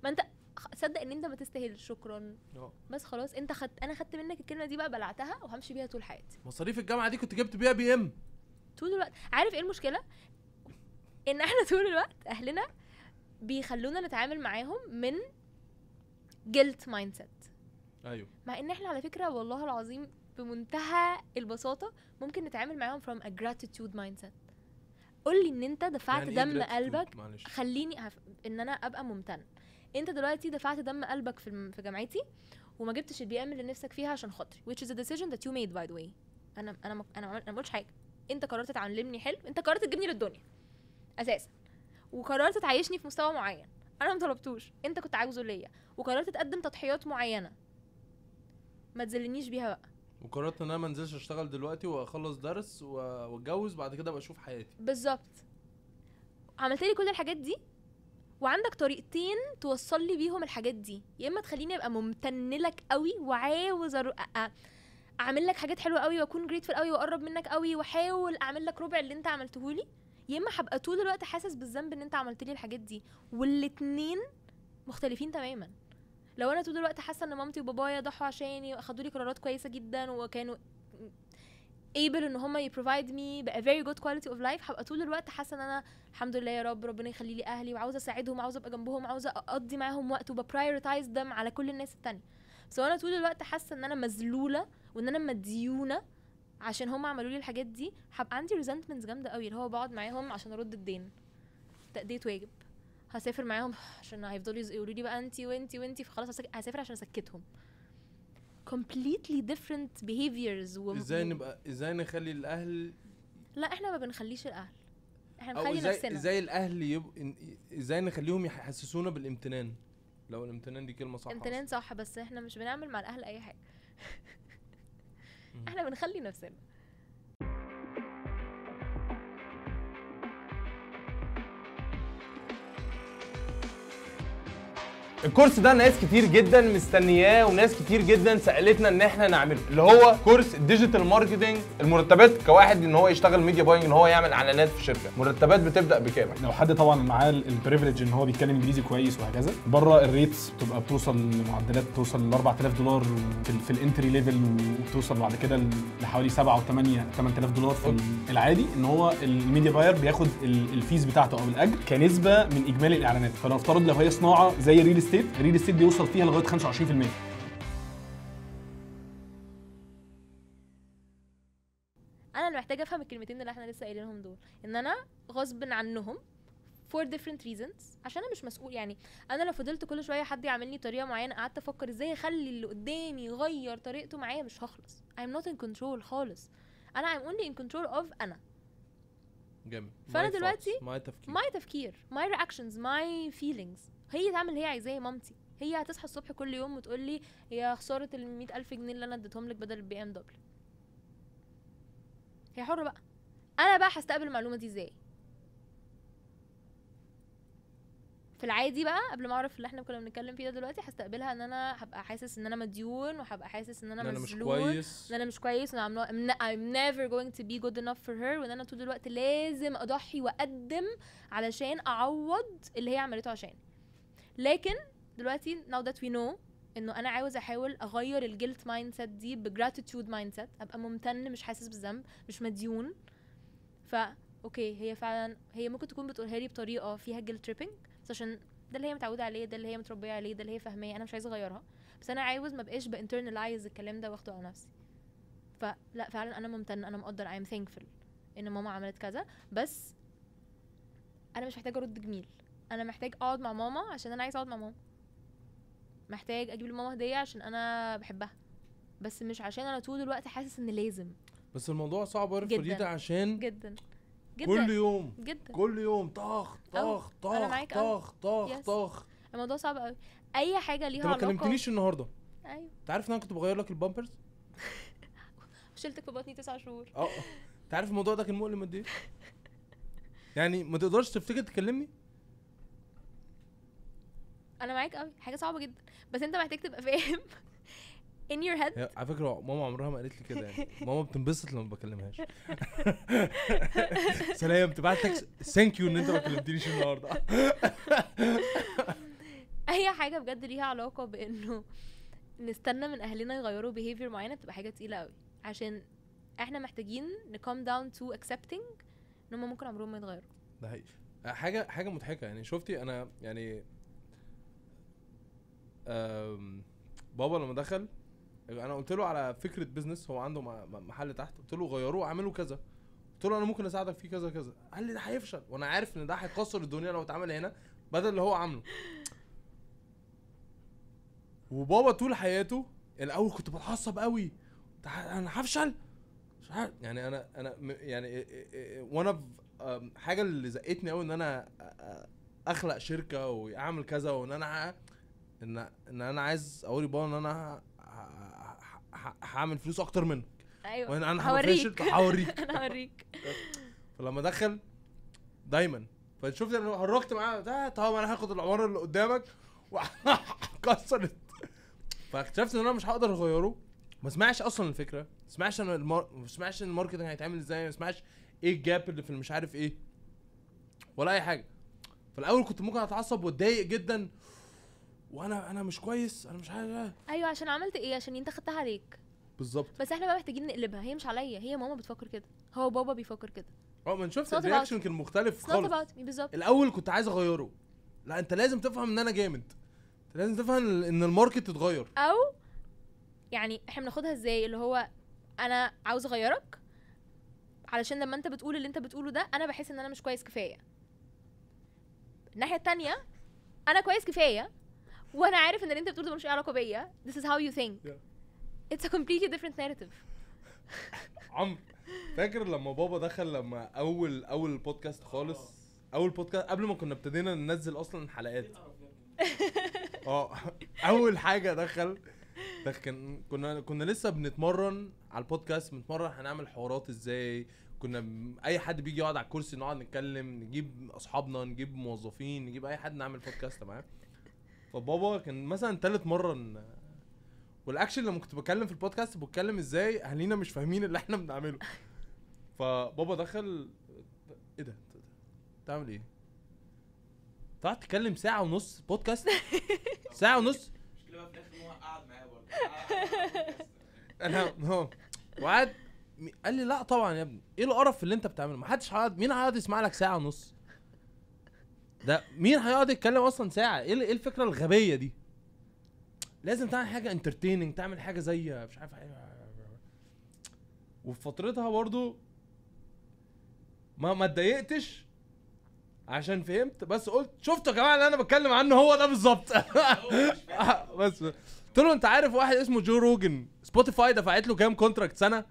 ما انت صدق ان انت ما تستاهلش شكرا أوه. بس خلاص انت خدت انا خدت منك الكلمه دي بقى بلعتها وهمشي بيها طول حياتي مصاريف الجامعه دي كنت جبت بيها بي ام طول الوقت عارف ايه المشكله ان احنا طول الوقت اهلنا بيخلونا نتعامل معاهم من جلت مايند سيت ايوه مع ان احنا على فكره والله العظيم بمنتهى البساطه ممكن نتعامل معاهم from a gratitude mindset قول لي ان انت دفعت يعني إيه دم إيه قلبك معلش. خليني هف... ان انا ابقى ممتن انت دلوقتي دفعت دم قلبك في في جامعتي وما جبتش البي ام اللي نفسك فيها عشان خاطري which is a decision that you made by the way انا انا ما... انا ما بقولش حاجه انت قررت تعلمني حلو انت قررت تجيبني للدنيا اساسا وقررت تعيشني في مستوى معين انا ما طلبتوش انت كنت عاوزه ليا وقررت تقدم تضحيات معينه ما تذلنيش بيها بقى وقررت ان انا ما انزلش اشتغل دلوقتي واخلص درس واتجوز بعد كده ابقى اشوف حياتي بالظبط عملت لي كل الحاجات دي وعندك طريقتين توصل لي بيهم الحاجات دي يا اما تخليني ابقى ممتن لك قوي وعاوز اعمل لك حاجات حلوه قوي واكون جريتفل قوي واقرب منك قوي واحاول اعمل لك ربع اللي انت عملته لي يا اما هبقى طول الوقت حاسس بالذنب ان انت عملت لي الحاجات دي والاتنين مختلفين تماما لو انا طول الوقت حاسه ان مامتي وبابايا ضحوا عشاني واخدوا لي قرارات كويسه جدا وكانوا able ان هم يبروفايد مي ب فيري جود كواليتي اوف لايف هبقى طول الوقت حاسه ان انا الحمد لله يا رب ربنا يخلي لي اهلي وعاوزه اساعدهم عاوزه ابقى جنبهم عاوزه اقضي معاهم وقت وببرايورتايز دم على كل الناس التانية بس انا طول الوقت حاسه ان انا مذلوله وان انا مديونه عشان هم عملوا لي الحاجات دي هبقى عندي ريزنتمنتس جامده قوي اللي هو بقعد معاهم عشان ارد الدين تأدية واجب هسافر معاهم عشان هيفضلوا يقولوا لي بقى انت وانت وانت فخلاص هسافر عشان اسكتهم completely different behaviors و... ازاي نبقى ازاي نخلي الاهل لا احنا ما بنخليش الاهل احنا بنخلي إزاي... نفسنا ازاي الاهل يب... ازاي نخليهم يحسسونا بالامتنان لو الامتنان دي كلمه صح امتنان صح بس احنا مش بنعمل مع الاهل اي حاجه احنا بنخلي نفسنا الكورس ده ناس كتير جدا مستنياه وناس كتير جدا سالتنا ان احنا نعمله اللي هو كورس الديجيتال ماركتنج المرتبات كواحد ان هو يشتغل ميديا باينج ان هو يعمل اعلانات في شركه مرتبات بتبدا بكام لو حد طبعا معاه البريفليج ان هو بيتكلم انجليزي كويس وهكذا بره الريتس بتبقى بتوصل لمعدلات بتوصل ل 4000 دولار في, الانتري ليفل وبتوصل بعد كده لحوالي 7 او 8 8000 دولار في العادي ان هو الميديا باير بياخد الفيز بتاعته او الاجر كنسبه من اجمالي الاعلانات فنفترض لو هي صناعه زي ريل استيت الريل استيت بيوصل فيها لغايه 25% انا اللي محتاجه افهم الكلمتين اللي احنا لسه قايلينهم دول ان انا غصب عنهم for different reasons عشان انا مش مسؤول يعني انا لو فضلت كل شويه حد يعاملني بطريقه معينه قعدت افكر ازاي اخلي اللي قدامي يغير طريقته معايا مش هخلص I'm not in control خالص انا I'm only in control of انا جامد فانا دلوقتي ماي تفكير ماي تفكير ماي رياكشنز ماي فيلينجز هي تعمل اللي هي عايزاه يا مامتي هي هتصحى الصبح كل يوم وتقول لي يا خساره ال ألف جنيه اللي انا اديتهم لك بدل البي ام دبليو هي حره بقى انا بقى هستقبل المعلومه دي ازاي في العادي بقى قبل ما اعرف اللي احنا كنا بنتكلم فيه ده دلوقتي هستقبلها ان انا هبقى حاسس ان انا مديون وهبقى حاسس ان انا مزلول ان انا مش كويس ان انا مش كويس I'm, I'm never going to be good enough for her وان انا طول الوقت لازم اضحي واقدم علشان اعوض اللي هي عملته عشاني لكن دلوقتي now that we know انه انا عاوز احاول اغير الجلت مايند سيت دي بجراتيتيود مايند سيت ابقى ممتن مش حاسس بالذنب مش مديون ف اوكي هي فعلا هي ممكن تكون بتقولها لي بطريقه فيها جلت تريبنج بس عشان ده اللي هي متعوده عليه ده اللي هي متربيه عليه ده اللي هي فاهماه انا مش عايزه اغيرها بس انا عاوز ما بقاش بانترنلايز الكلام ده واخده على نفسي فلا فعلا انا ممتن انا مقدر I am thankful ان ماما عملت كذا بس انا مش محتاجه ارد جميل انا محتاج اقعد مع ماما عشان انا عايز اقعد مع ماما محتاج اجيب لماما هديه عشان انا بحبها بس مش عشان انا طول الوقت حاسس ان لازم بس الموضوع صعب في فريده عشان جدا جدا كل يوم جدا كل يوم طخ طخ طخ طخ طخ طخ الموضوع صعب قوي اي حاجه ليها علاقه انت ما كلمتنيش النهارده ايوه انت عارف ان انا كنت بغير لك البامبرز شلتك في بطني تسع شهور اه انت عارف الموضوع ده كان مؤلم قد ايه يعني ما تقدرش تفتكر تكلمني انا معاك قوي حاجه صعبه جدا بس انت محتاج تبقى فاهم in your head على فكره ماما عمرها ما قالت لي كده يعني ماما بتنبسط لما بكلمهاش سلام تبعت لك ثانك يو ان انت ما كلمتنيش النهارده اي حاجه بجد ليها علاقه بانه نستنى من اهلنا يغيروا behavior معينه بتبقى حاجه تقيله قوي عشان احنا محتاجين نكم داون تو اكسبتنج ان هم ممكن عمرهم ما يتغيروا ده حقيقي حاجه حاجه مضحكه يعني شفتي انا يعني بابا لما دخل انا قلت له على فكره بيزنس هو عنده محل تحت قلت له غيروه اعملوا كذا قلت له انا ممكن اساعدك في كذا كذا قال لي ده هيفشل وانا عارف ان ده هيكسر الدنيا لو اتعمل هنا بدل اللي هو عامله وبابا طول حياته الاول كنت بتعصب قوي انا هفشل يعني انا انا يعني وانا حاجه اللي زقتني قوي ان انا اخلق شركه واعمل كذا وان انا ان ان انا عايز اوري بابا ان انا هعمل فلوس اكتر منك ايوه وانا انا هوريك هوريك انا هوريك فلما دخل دايما فشفت انا هرجت معاه آه، طب انا هاخد العماره اللي قدامك وكسرت فاكتشفت ان انا مش هقدر اغيره ما سمعش اصلا الفكره ما سمعش انا ما سمعش الماركتنج هيتعمل ازاي ما سمعش ايه الجاب اللي في مش عارف ايه ولا اي حاجه في الاول كنت ممكن اتعصب واتضايق جدا وانا انا مش كويس انا مش حاجه ايوه عشان عملت ايه عشان انت خدتها عليك بالظبط بس احنا بقى محتاجين نقلبها هي مش عليا هي ماما بتفكر كده هو بابا بيفكر كده اه ما انا شفت الرياكشن كان مختلف خالص بالظبط الاول كنت عايز اغيره لا انت لازم تفهم ان انا جامد انت لازم تفهم ان الماركت اتغير او يعني احنا بناخدها ازاي اللي هو انا عاوز اغيرك علشان لما انت بتقول اللي انت بتقوله ده انا بحس ان انا مش كويس كفايه الناحيه التانية انا كويس كفايه وانا عارف ان اللي انت بتقوله ده ملوش اي علاقه بيا this is how you think yeah. it's a completely different narrative عمرو فاكر لما بابا دخل لما اول اول بودكاست خالص اول بودكاست قبل ما كنا ابتدينا ننزل اصلا حلقات اه اول حاجه دخل كان كنا كنا لسه بنتمرن على البودكاست بنتمرن هنعمل حوارات ازاي كنا اي حد بيجي يقعد على الكرسي نقعد نتكلم نجيب اصحابنا نجيب موظفين نجيب اي حد نعمل بودكاست معاه فبابا كان مثلا تالت مره إن... والاكشن لما كنت بتكلم في البودكاست بتكلم ازاي اهالينا مش فاهمين اللي احنا بنعمله فبابا دخل ايه ده تعمل ايه تقعد تتكلم ساعه ونص بودكاست ساعه ونص المشكله بقى في الاخر هو قعد معايا برضه انا هو وقعد قال لي لا طبعا يا ابني ايه القرف اللي انت بتعمله ما حدش هيقعد مين هيقعد يسمع لك ساعه ونص ده مين هيقعد يتكلم اصلا ساعه ايه ايه الفكره الغبيه دي لازم تعمل حاجه انترتيننج تعمل حاجه زي مش عارف وفي فترتها برضو ما ما اتضايقتش عشان فهمت بس قلت شفتوا يا جماعه اللي انا بتكلم عنه هو ده بالظبط بس قلت له انت عارف واحد اسمه جو روجن سبوتيفاي دفعت له كام كونتراكت سنه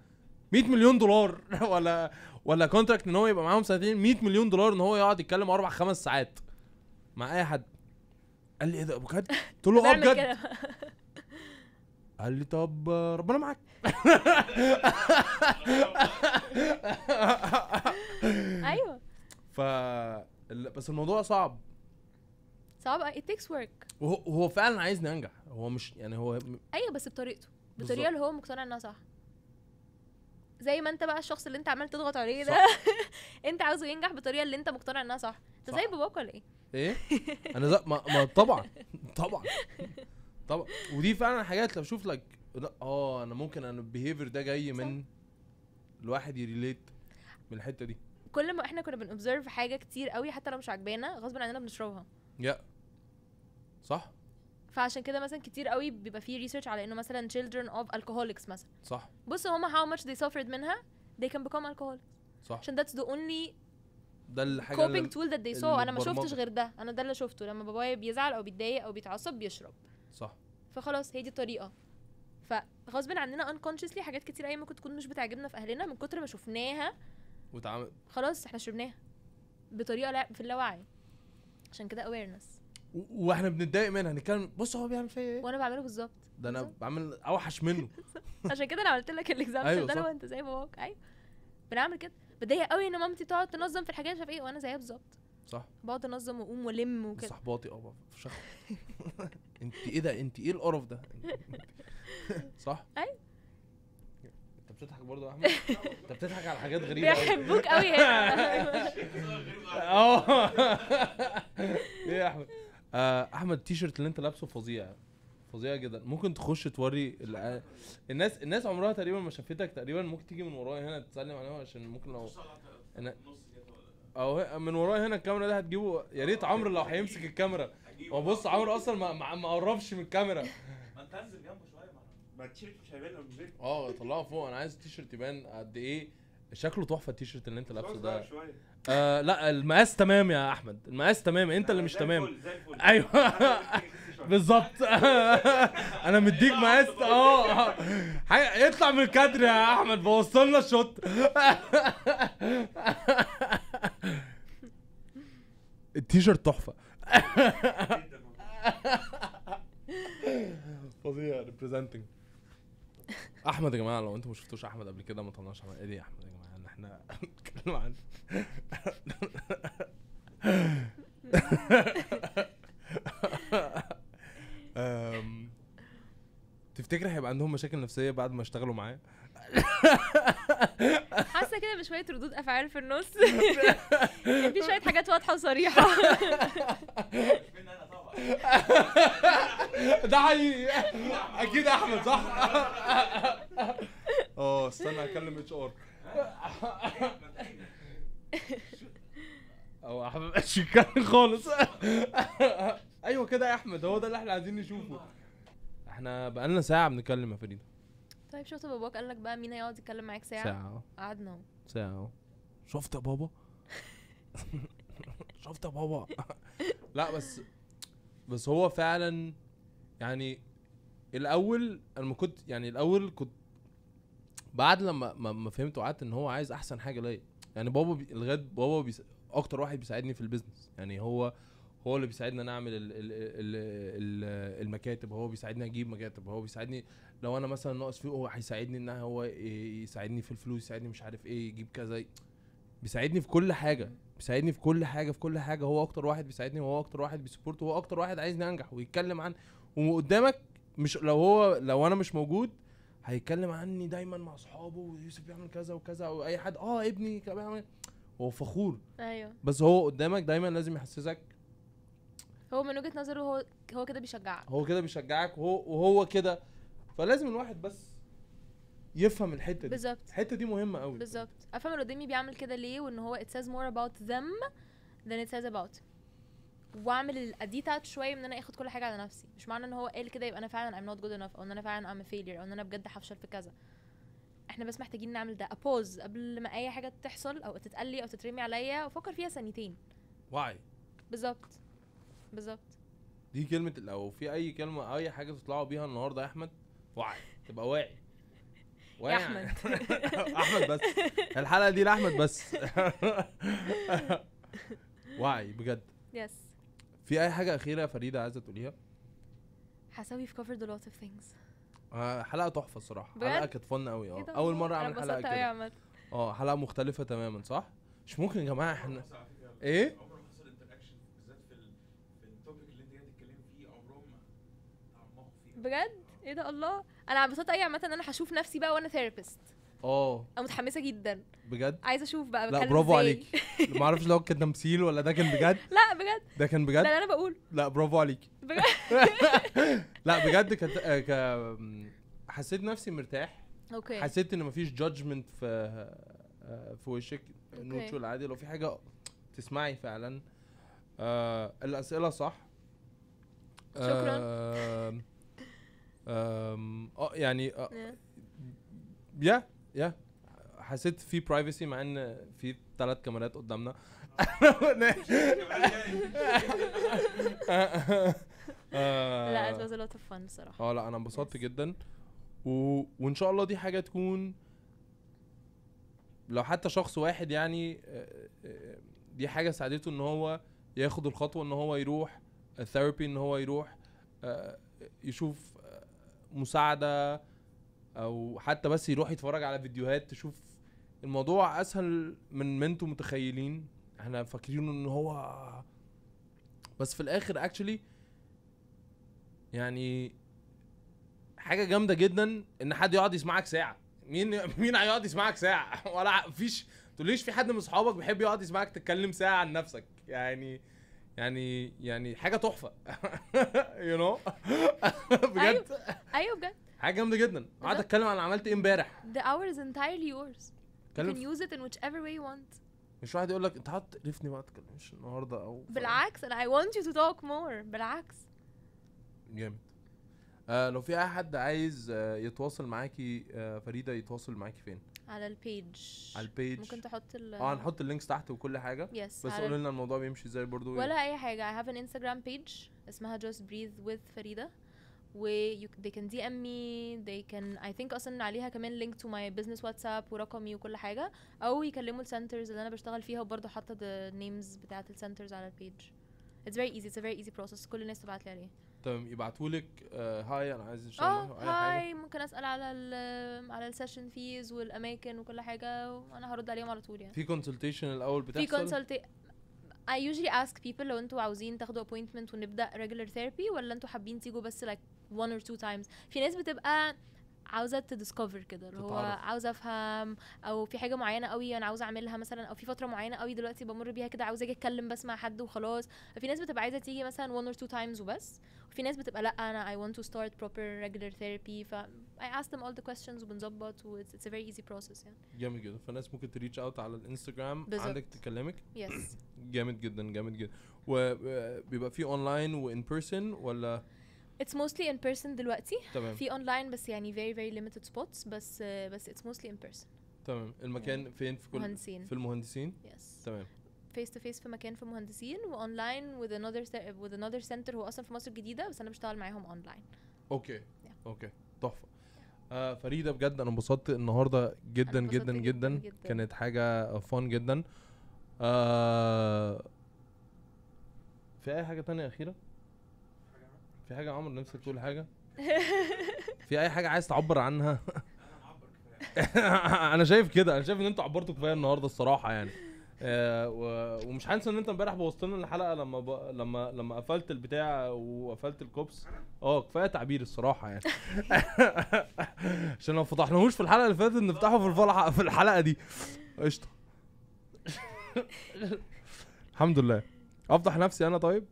100 مليون دولار ولا ولا كونتراكت ان هو يبقى معاهم سنتين 100 مليون دولار ان هو يقعد يتكلم اربع خمس ساعات مع اي حد قال لي ايه ده بجد؟ قلت له اه بجد قال لي طب ربنا معاك ايوه ف بس الموضوع صعب صعب it takes work وهو فعلا عايزني انجح هو مش يعني هو ايوه بس بطريقته بالطريقه اللي هو مقتنع انها صح زي ما انت بقى الشخص اللي انت عمال تضغط عليه ده انت عاوزه ينجح بالطريقه اللي انت مقتنع انها صح انت زي باباك ولا ايه ايه انا زي ما, ما طبعا طبعا طبعا ودي فعلا حاجات لو شوف لك اه انا ممكن انا البيهيفير ده جاي من الواحد يريليت من الحته دي كل ما احنا كنا بنوبزرف حاجه كتير قوي حتى لو مش عجبانا غصب عننا بنشربها يا صح فعشان كده مثلا كتير قوي بيبقى فيه ريسيرش على انه مثلا children of alcoholics مثلا صح بص هما how much they suffered منها they can become alcoholics صح عشان that's the only ده الحاجه coping tool that they saw انا ما شفتش غير ده انا ده اللي شفته لما بابايا بيزعل او بيتضايق او بيتعصب بيشرب صح فخلاص هي دي الطريقه فغصب عننا unconsciously حاجات كتير قوي ممكن تكون مش بتعجبنا في اهلنا من كتر ما شفناها وتعامل خلاص احنا شربناها بطريقه في اللاوعي عشان كده awareness واحنا بنتضايق منها نتكلم بص هو بيعمل فيا ايه وانا بعمله بالظبط ده انا بعمل اوحش منه عشان كده انا عملت لك الاكزامبل أيوة ده انت زي باباك ايوه بنعمل كده بتضايق قوي ان مامتي تقعد تنظم في الحاجات مش عارف ايه وانا زيها بالظبط صح بقعد انظم واقوم والم وكده صحباتي اه فشخ انت ايه ده انت ايه القرف ده صح ايوه انت بتضحك برضه يا احمد انت بتضحك على حاجات غريبه بيحبوك قوي هنا يعني. اه ايه يا احمد آه احمد التيشيرت اللي انت لابسه فظيع فظيع جدا ممكن تخش توري الع... الناس الناس عمرها تقريبا ما شافتك تقريبا ممكن تيجي من ورايا هنا تسلم عليهم عشان ممكن لو انا او من ورايا هنا الكاميرا دي هتجيبه يا ريت عمرو لو هيمسك الكاميرا وبص عمرو اصلا ما ما قربش من الكاميرا ما انت انزل جنبه شويه ما التيشيرت مش هيبان لو اه طلعه فوق انا عايز التيشيرت يبان قد ايه شكله تحفه التيشيرت اللي انت لابسه ده شويه آه لا المقاس تمام يا احمد المقاس تمام انت اللي آه، مش تمام ايوه بالظبط انا مديك مقاس اه يطلع من الكادر يا احمد بوصلنا الشوت التيشيرت تحفه فظيع ريبريزنتنج احمد يا جماعه لو انتم ما شفتوش احمد قبل كده ما طلعناش ايه يا احمد يا جماعه احنا نتكلم عن تفتكر هيبقى عندهم مشاكل نفسيه بعد ما اشتغلوا معايا؟ حاسه كده بشويه ردود افعال في النص في شويه حاجات واضحه وصريحه ده حقيقي اكيد احمد صح اه استنى اكلم اتش ار او احمد مش خالص ايوه كده يا احمد هو ده اللي احنا عايزين نشوفه احنا بقالنا ساعه بنتكلم يا فريده طيب شفت باباك قال لك بقى مين هيقعد يتكلم معاك ساعه ساعه قعدنا اهو ساعه شفت يا بابا شفت يا بابا لا بس بس هو فعلا يعني الاول انا ما كنت يعني الاول كنت بعد لما ما فهمت وقعدت ان هو عايز احسن حاجه ليا يعني بابا بي... لغايه بابا بي... اكتر واحد بيساعدني في البيزنس يعني هو هو اللي بيساعدني انا اعمل ال ال ال ال المكاتب هو بيساعدني اجيب مكاتب هو بيساعدني لو انا مثلا ناقص فيه هو هيساعدني ان هو يساعدني في الفلوس يساعدني مش عارف ايه يجيب كذا بيساعدني في كل حاجه بيساعدني في كل حاجه في كل حاجه هو اكتر واحد بيساعدني وهو اكتر واحد بيسبورت وهو اكتر واحد عايزني انجح ويتكلم عن وقدامك مش لو هو لو انا مش موجود هيتكلم عني دايما مع اصحابه ويوسف بيعمل كذا وكذا او اي حد اه ابني بيعمل هو فخور ايوه بس هو قدامك دايما لازم يحسسك هو من وجهه نظره هو هو كده بيشجعك هو كده بيشجعك وهو وهو كده فلازم الواحد بس يفهم الحته دي بالظبط الحته دي مهمه قوي بالظبط افهم اللي قدامي بيعمل كده ليه وان هو it says more about them than it says about واعمل الاديتات شويه من ان انا اخد كل حاجه على نفسي مش معنى ان هو قال كده يبقى انا فعلا I'm not good enough او ان انا فعلا I'm a failure او ان انا بجد هفشل في كذا احنا بس محتاجين نعمل ده ابوز قبل ما اي حاجه تحصل او تتقلي او تترمي عليا وافكر فيها ثانيتين وعي بالظبط بالظبط دي كلمه لو في اي كلمه اي حاجه تطلعوا بيها النهارده يا احمد وعي تبقى واعي يا احمد احمد بس الحلقه دي لاحمد بس وعي بجد يس yes. في اي حاجه اخيره فريده عايزه تقوليها هسوي في كفر the lot ثينجز آه، حلقه تحفه الصراحه حلقه كانت فن قوي اه إيه اول مره اعمل حلقه كده اه حلقه مختلفه تماما صح مش ممكن يا جماعه احنا ايه بجد ايه ده الله انا انبسطت اي عامه ان انا هشوف نفسي بقى وانا ثيرابيست اه انا متحمسه جدا بجد عايزه اشوف بقى لا برافو عليك ما اعرفش لو كان تمثيل ولا ده كان بجد لا بجد ده كان بجد ده انا بقول لا برافو عليك بجد لا بجد كت... آه، ك... حسيت نفسي مرتاح اوكي حسيت ان مفيش جادجمنت في آه، في وشك نوتش العادي لو في حاجه تسمعي فعلا آه الاسئله صح شكرا آه آه يعني آه يا يا حسيت في برايفسي مع ان في ثلاث كاميرات قدامنا لا it was a lot of fun صراحه اه لا انا انبسطت جدا و... وان شاء الله دي حاجه تكون لو حتى شخص واحد يعني آه، آه، دي حاجه ساعدته ان هو ياخد الخطوه ان هو يروح الثيرابي ان هو يروح آه، يشوف مساعده او حتى بس يروح يتفرج على فيديوهات تشوف الموضوع اسهل من ما انتم متخيلين احنا فاكرين ان هو بس في الاخر اكشلي يعني حاجه جامده جدا ان حد يقعد يسمعك ساعه مين مين هيقعد يسمعك ساعه ولا فيش تقوليش في حد من اصحابك بيحب يقعد يسمعك تتكلم ساعه عن نفسك يعني يعني يعني حاجه تحفه يو نو بجد ايوه, أيوة بجد حاجه جامده جدا قاعد اتكلم عن عملت ايه امبارح the hour is entirely yours you can use it in whichever way you want مش واحد يقول لك انت هتقرفني تقرفني ما تتكلمش النهارده او بالعكس انا I want you to talk more بالعكس جامد آه لو في اي حد عايز آه يتواصل معاكي آه فريده يتواصل معاكي فين على البيج على البيج ممكن تحط ال اه هنحط اللينكس تحت وكل حاجه yes, بس قولي لنا الموضوع بيمشي ازاي برضو ولا اي حاجه اي هاف ان انستغرام بيج اسمها just breathe with فريده و you, they can DM me they can I think اصلا عليها كمان link to my business whatsapp ورقمي وكل حاجه او يكلموا السنترز اللي انا بشتغل فيها وبرضه حاطه the names بتاعه السنترز على البيج it's very easy it's a very easy process كل الناس تبعت لي عليه تمام طيب، يبعتولك هاي آه، انا عايز ان شاء آه، الله هاي ممكن اسال على ال على السيشن فيز والاماكن وكل حاجه وانا هرد عليهم على طول يعني في كونسلتيشن الاول بتحصل في كونسلتيشن I usually ask people لو oh, انتوا عاوزين تاخدوا appointment ونبدا regular therapy ولا انتوا حابين تيجوا بس like one or two times في ناس بتبقى عاوزه تديسكفر كده اللي هو عاوزه افهم او في حاجه معينه قوي انا عاوزه اعملها مثلا او في فتره معينه قوي دلوقتي بمر بيها كده عاوزه اجي اتكلم بس مع حد وخلاص ففي ناس بتبقى عايزه تيجي مثلا one or two times وبس وفي ناس بتبقى لا انا I want to start proper regular therapy ف I ask them all the questions وبنظبط و it's a very easy process يعني جامد جدا فالناس ممكن تريتش اوت على الانستجرام عندك تكلمك يس yes. جامد جدا جامد جدا وبيبقى آه، في اونلاين وان بيرسون ولا اتس موستلي ان بيرسون دلوقتي تمام في اونلاين بس يعني فيري فيري ليميتد سبوتس بس بس اتس موستلي ان بيرسون تمام المكان فين في كل مهندسين في المهندسين يس yes. تمام فيس تو فيس في مكان في مهندسين واونلاين وذ انذر وذ انذر سنتر هو اصلا في مصر الجديده بس انا بشتغل معاهم اونلاين اوكي اوكي تحفه آه فريده بجد انا انبسطت النهارده جدا جدا, جدا جدا كانت حاجه فان جدا آه في اي حاجه تانية اخيره في حاجه يا عمر نفسك تقول حاجه في اي حاجه عايز تعبر عنها انا شايف كده انا شايف ان انتوا عبرتوا كفايه النهارده الصراحه يعني آه ومش هنسى ان انت امبارح بوظت لنا الحلقه لما ب... لما لما قفلت البتاع وقفلت الكوبس اه كفايه تعبير الصراحه يعني عشان لو فتحناهوش في الحلقه اللي فاتت نفتحه في الفرحه في الحلقه دي قشطه الحمد لله افضح نفسي انا طيب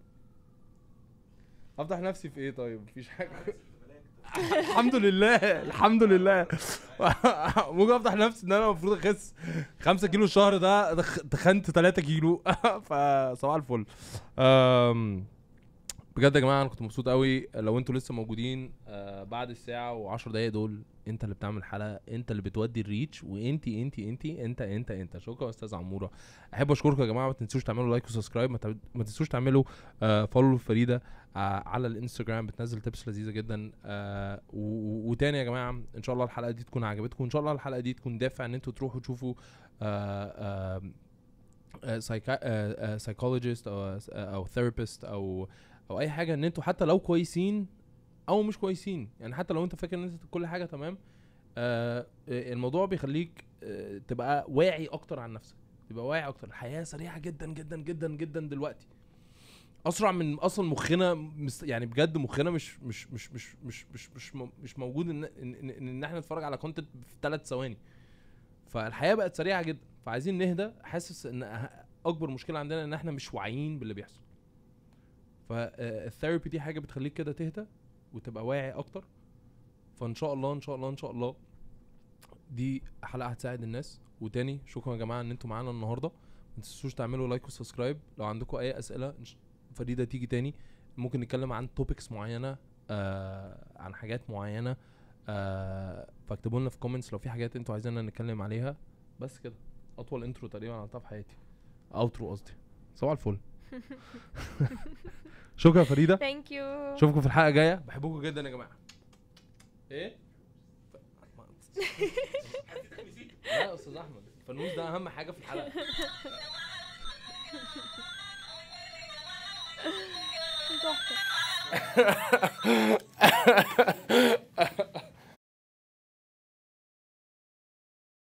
افضح نفسي في ايه طيب مفيش حاجه الحمد لله الحمد لله ممكن افضح نفسي ان انا المفروض اخس 5 كيلو الشهر ده دخنت 3 كيلو فصباح الفل بجد يا جماعه انا كنت مبسوط قوي لو انتوا لسه موجودين آه بعد الساعه و10 دقايق دول انت اللي بتعمل حلقه انت اللي بتودي الريتش وانت انت انت انت انت انت شكرا يا استاذ عموره احب اشكركم يا جماعه ما تنسوش تعملوا لايك وسبسكرايب ما, تنسوش تعملوا آه فولو لفريده آه على الانستجرام بتنزل تبس لذيذه جدا آه و... وتاني يا جماعه ان شاء الله الحلقه دي تكون عجبتكم ان شاء الله الحلقه دي تكون دافع ان انتوا تروحوا تشوفوا آه آه سايكولوجيست آه، آه، او آه، او ثيرابيست او او اي حاجه ان انتوا حتى لو كويسين او مش كويسين يعني حتى لو انت فاكر ان انت كل حاجه تمام آه،, آه الموضوع بيخليك آه تبقى واعي اكتر عن نفسك تبقى واعي اكتر الحياه سريعه جدا جدا جدا جدا دلوقتي اسرع من اصلا مخنا يعني بجد مخنا مش مش مش مش مش مش مش, مش موجود ان ان, إن احنا نتفرج على كونتنت في ثلاث ثواني فالحياه بقت سريعه جدا فعايزين نهدى حاسس ان اكبر مشكله عندنا ان احنا مش واعيين باللي بيحصل فالثيرابي آه، دي حاجه بتخليك كده تهدى وتبقى واعي اكتر فان شاء الله ان شاء الله ان شاء الله دي حلقه هتساعد الناس وتاني شكرا يا جماعه ان انتم معانا النهارده ما تنسوش تعملوا لايك وسبسكرايب لو عندكم اي اسئله فريده تيجي تاني ممكن نتكلم عن توبكس معينه آه عن حاجات معينه آه فاكتبوا لنا في كومنتس لو في حاجات انتوا عايزيننا نتكلم عليها بس كده اطول انترو تقريبا عملتها في حياتي اوترو قصدي صباح الفل شكرا فريده ثانك يو اشوفكم في الحلقه الجايه بحبكم جدا يا جماعه ايه لا يا استاذ احمد الفانوس ده اهم حاجه في الحلقه تحفه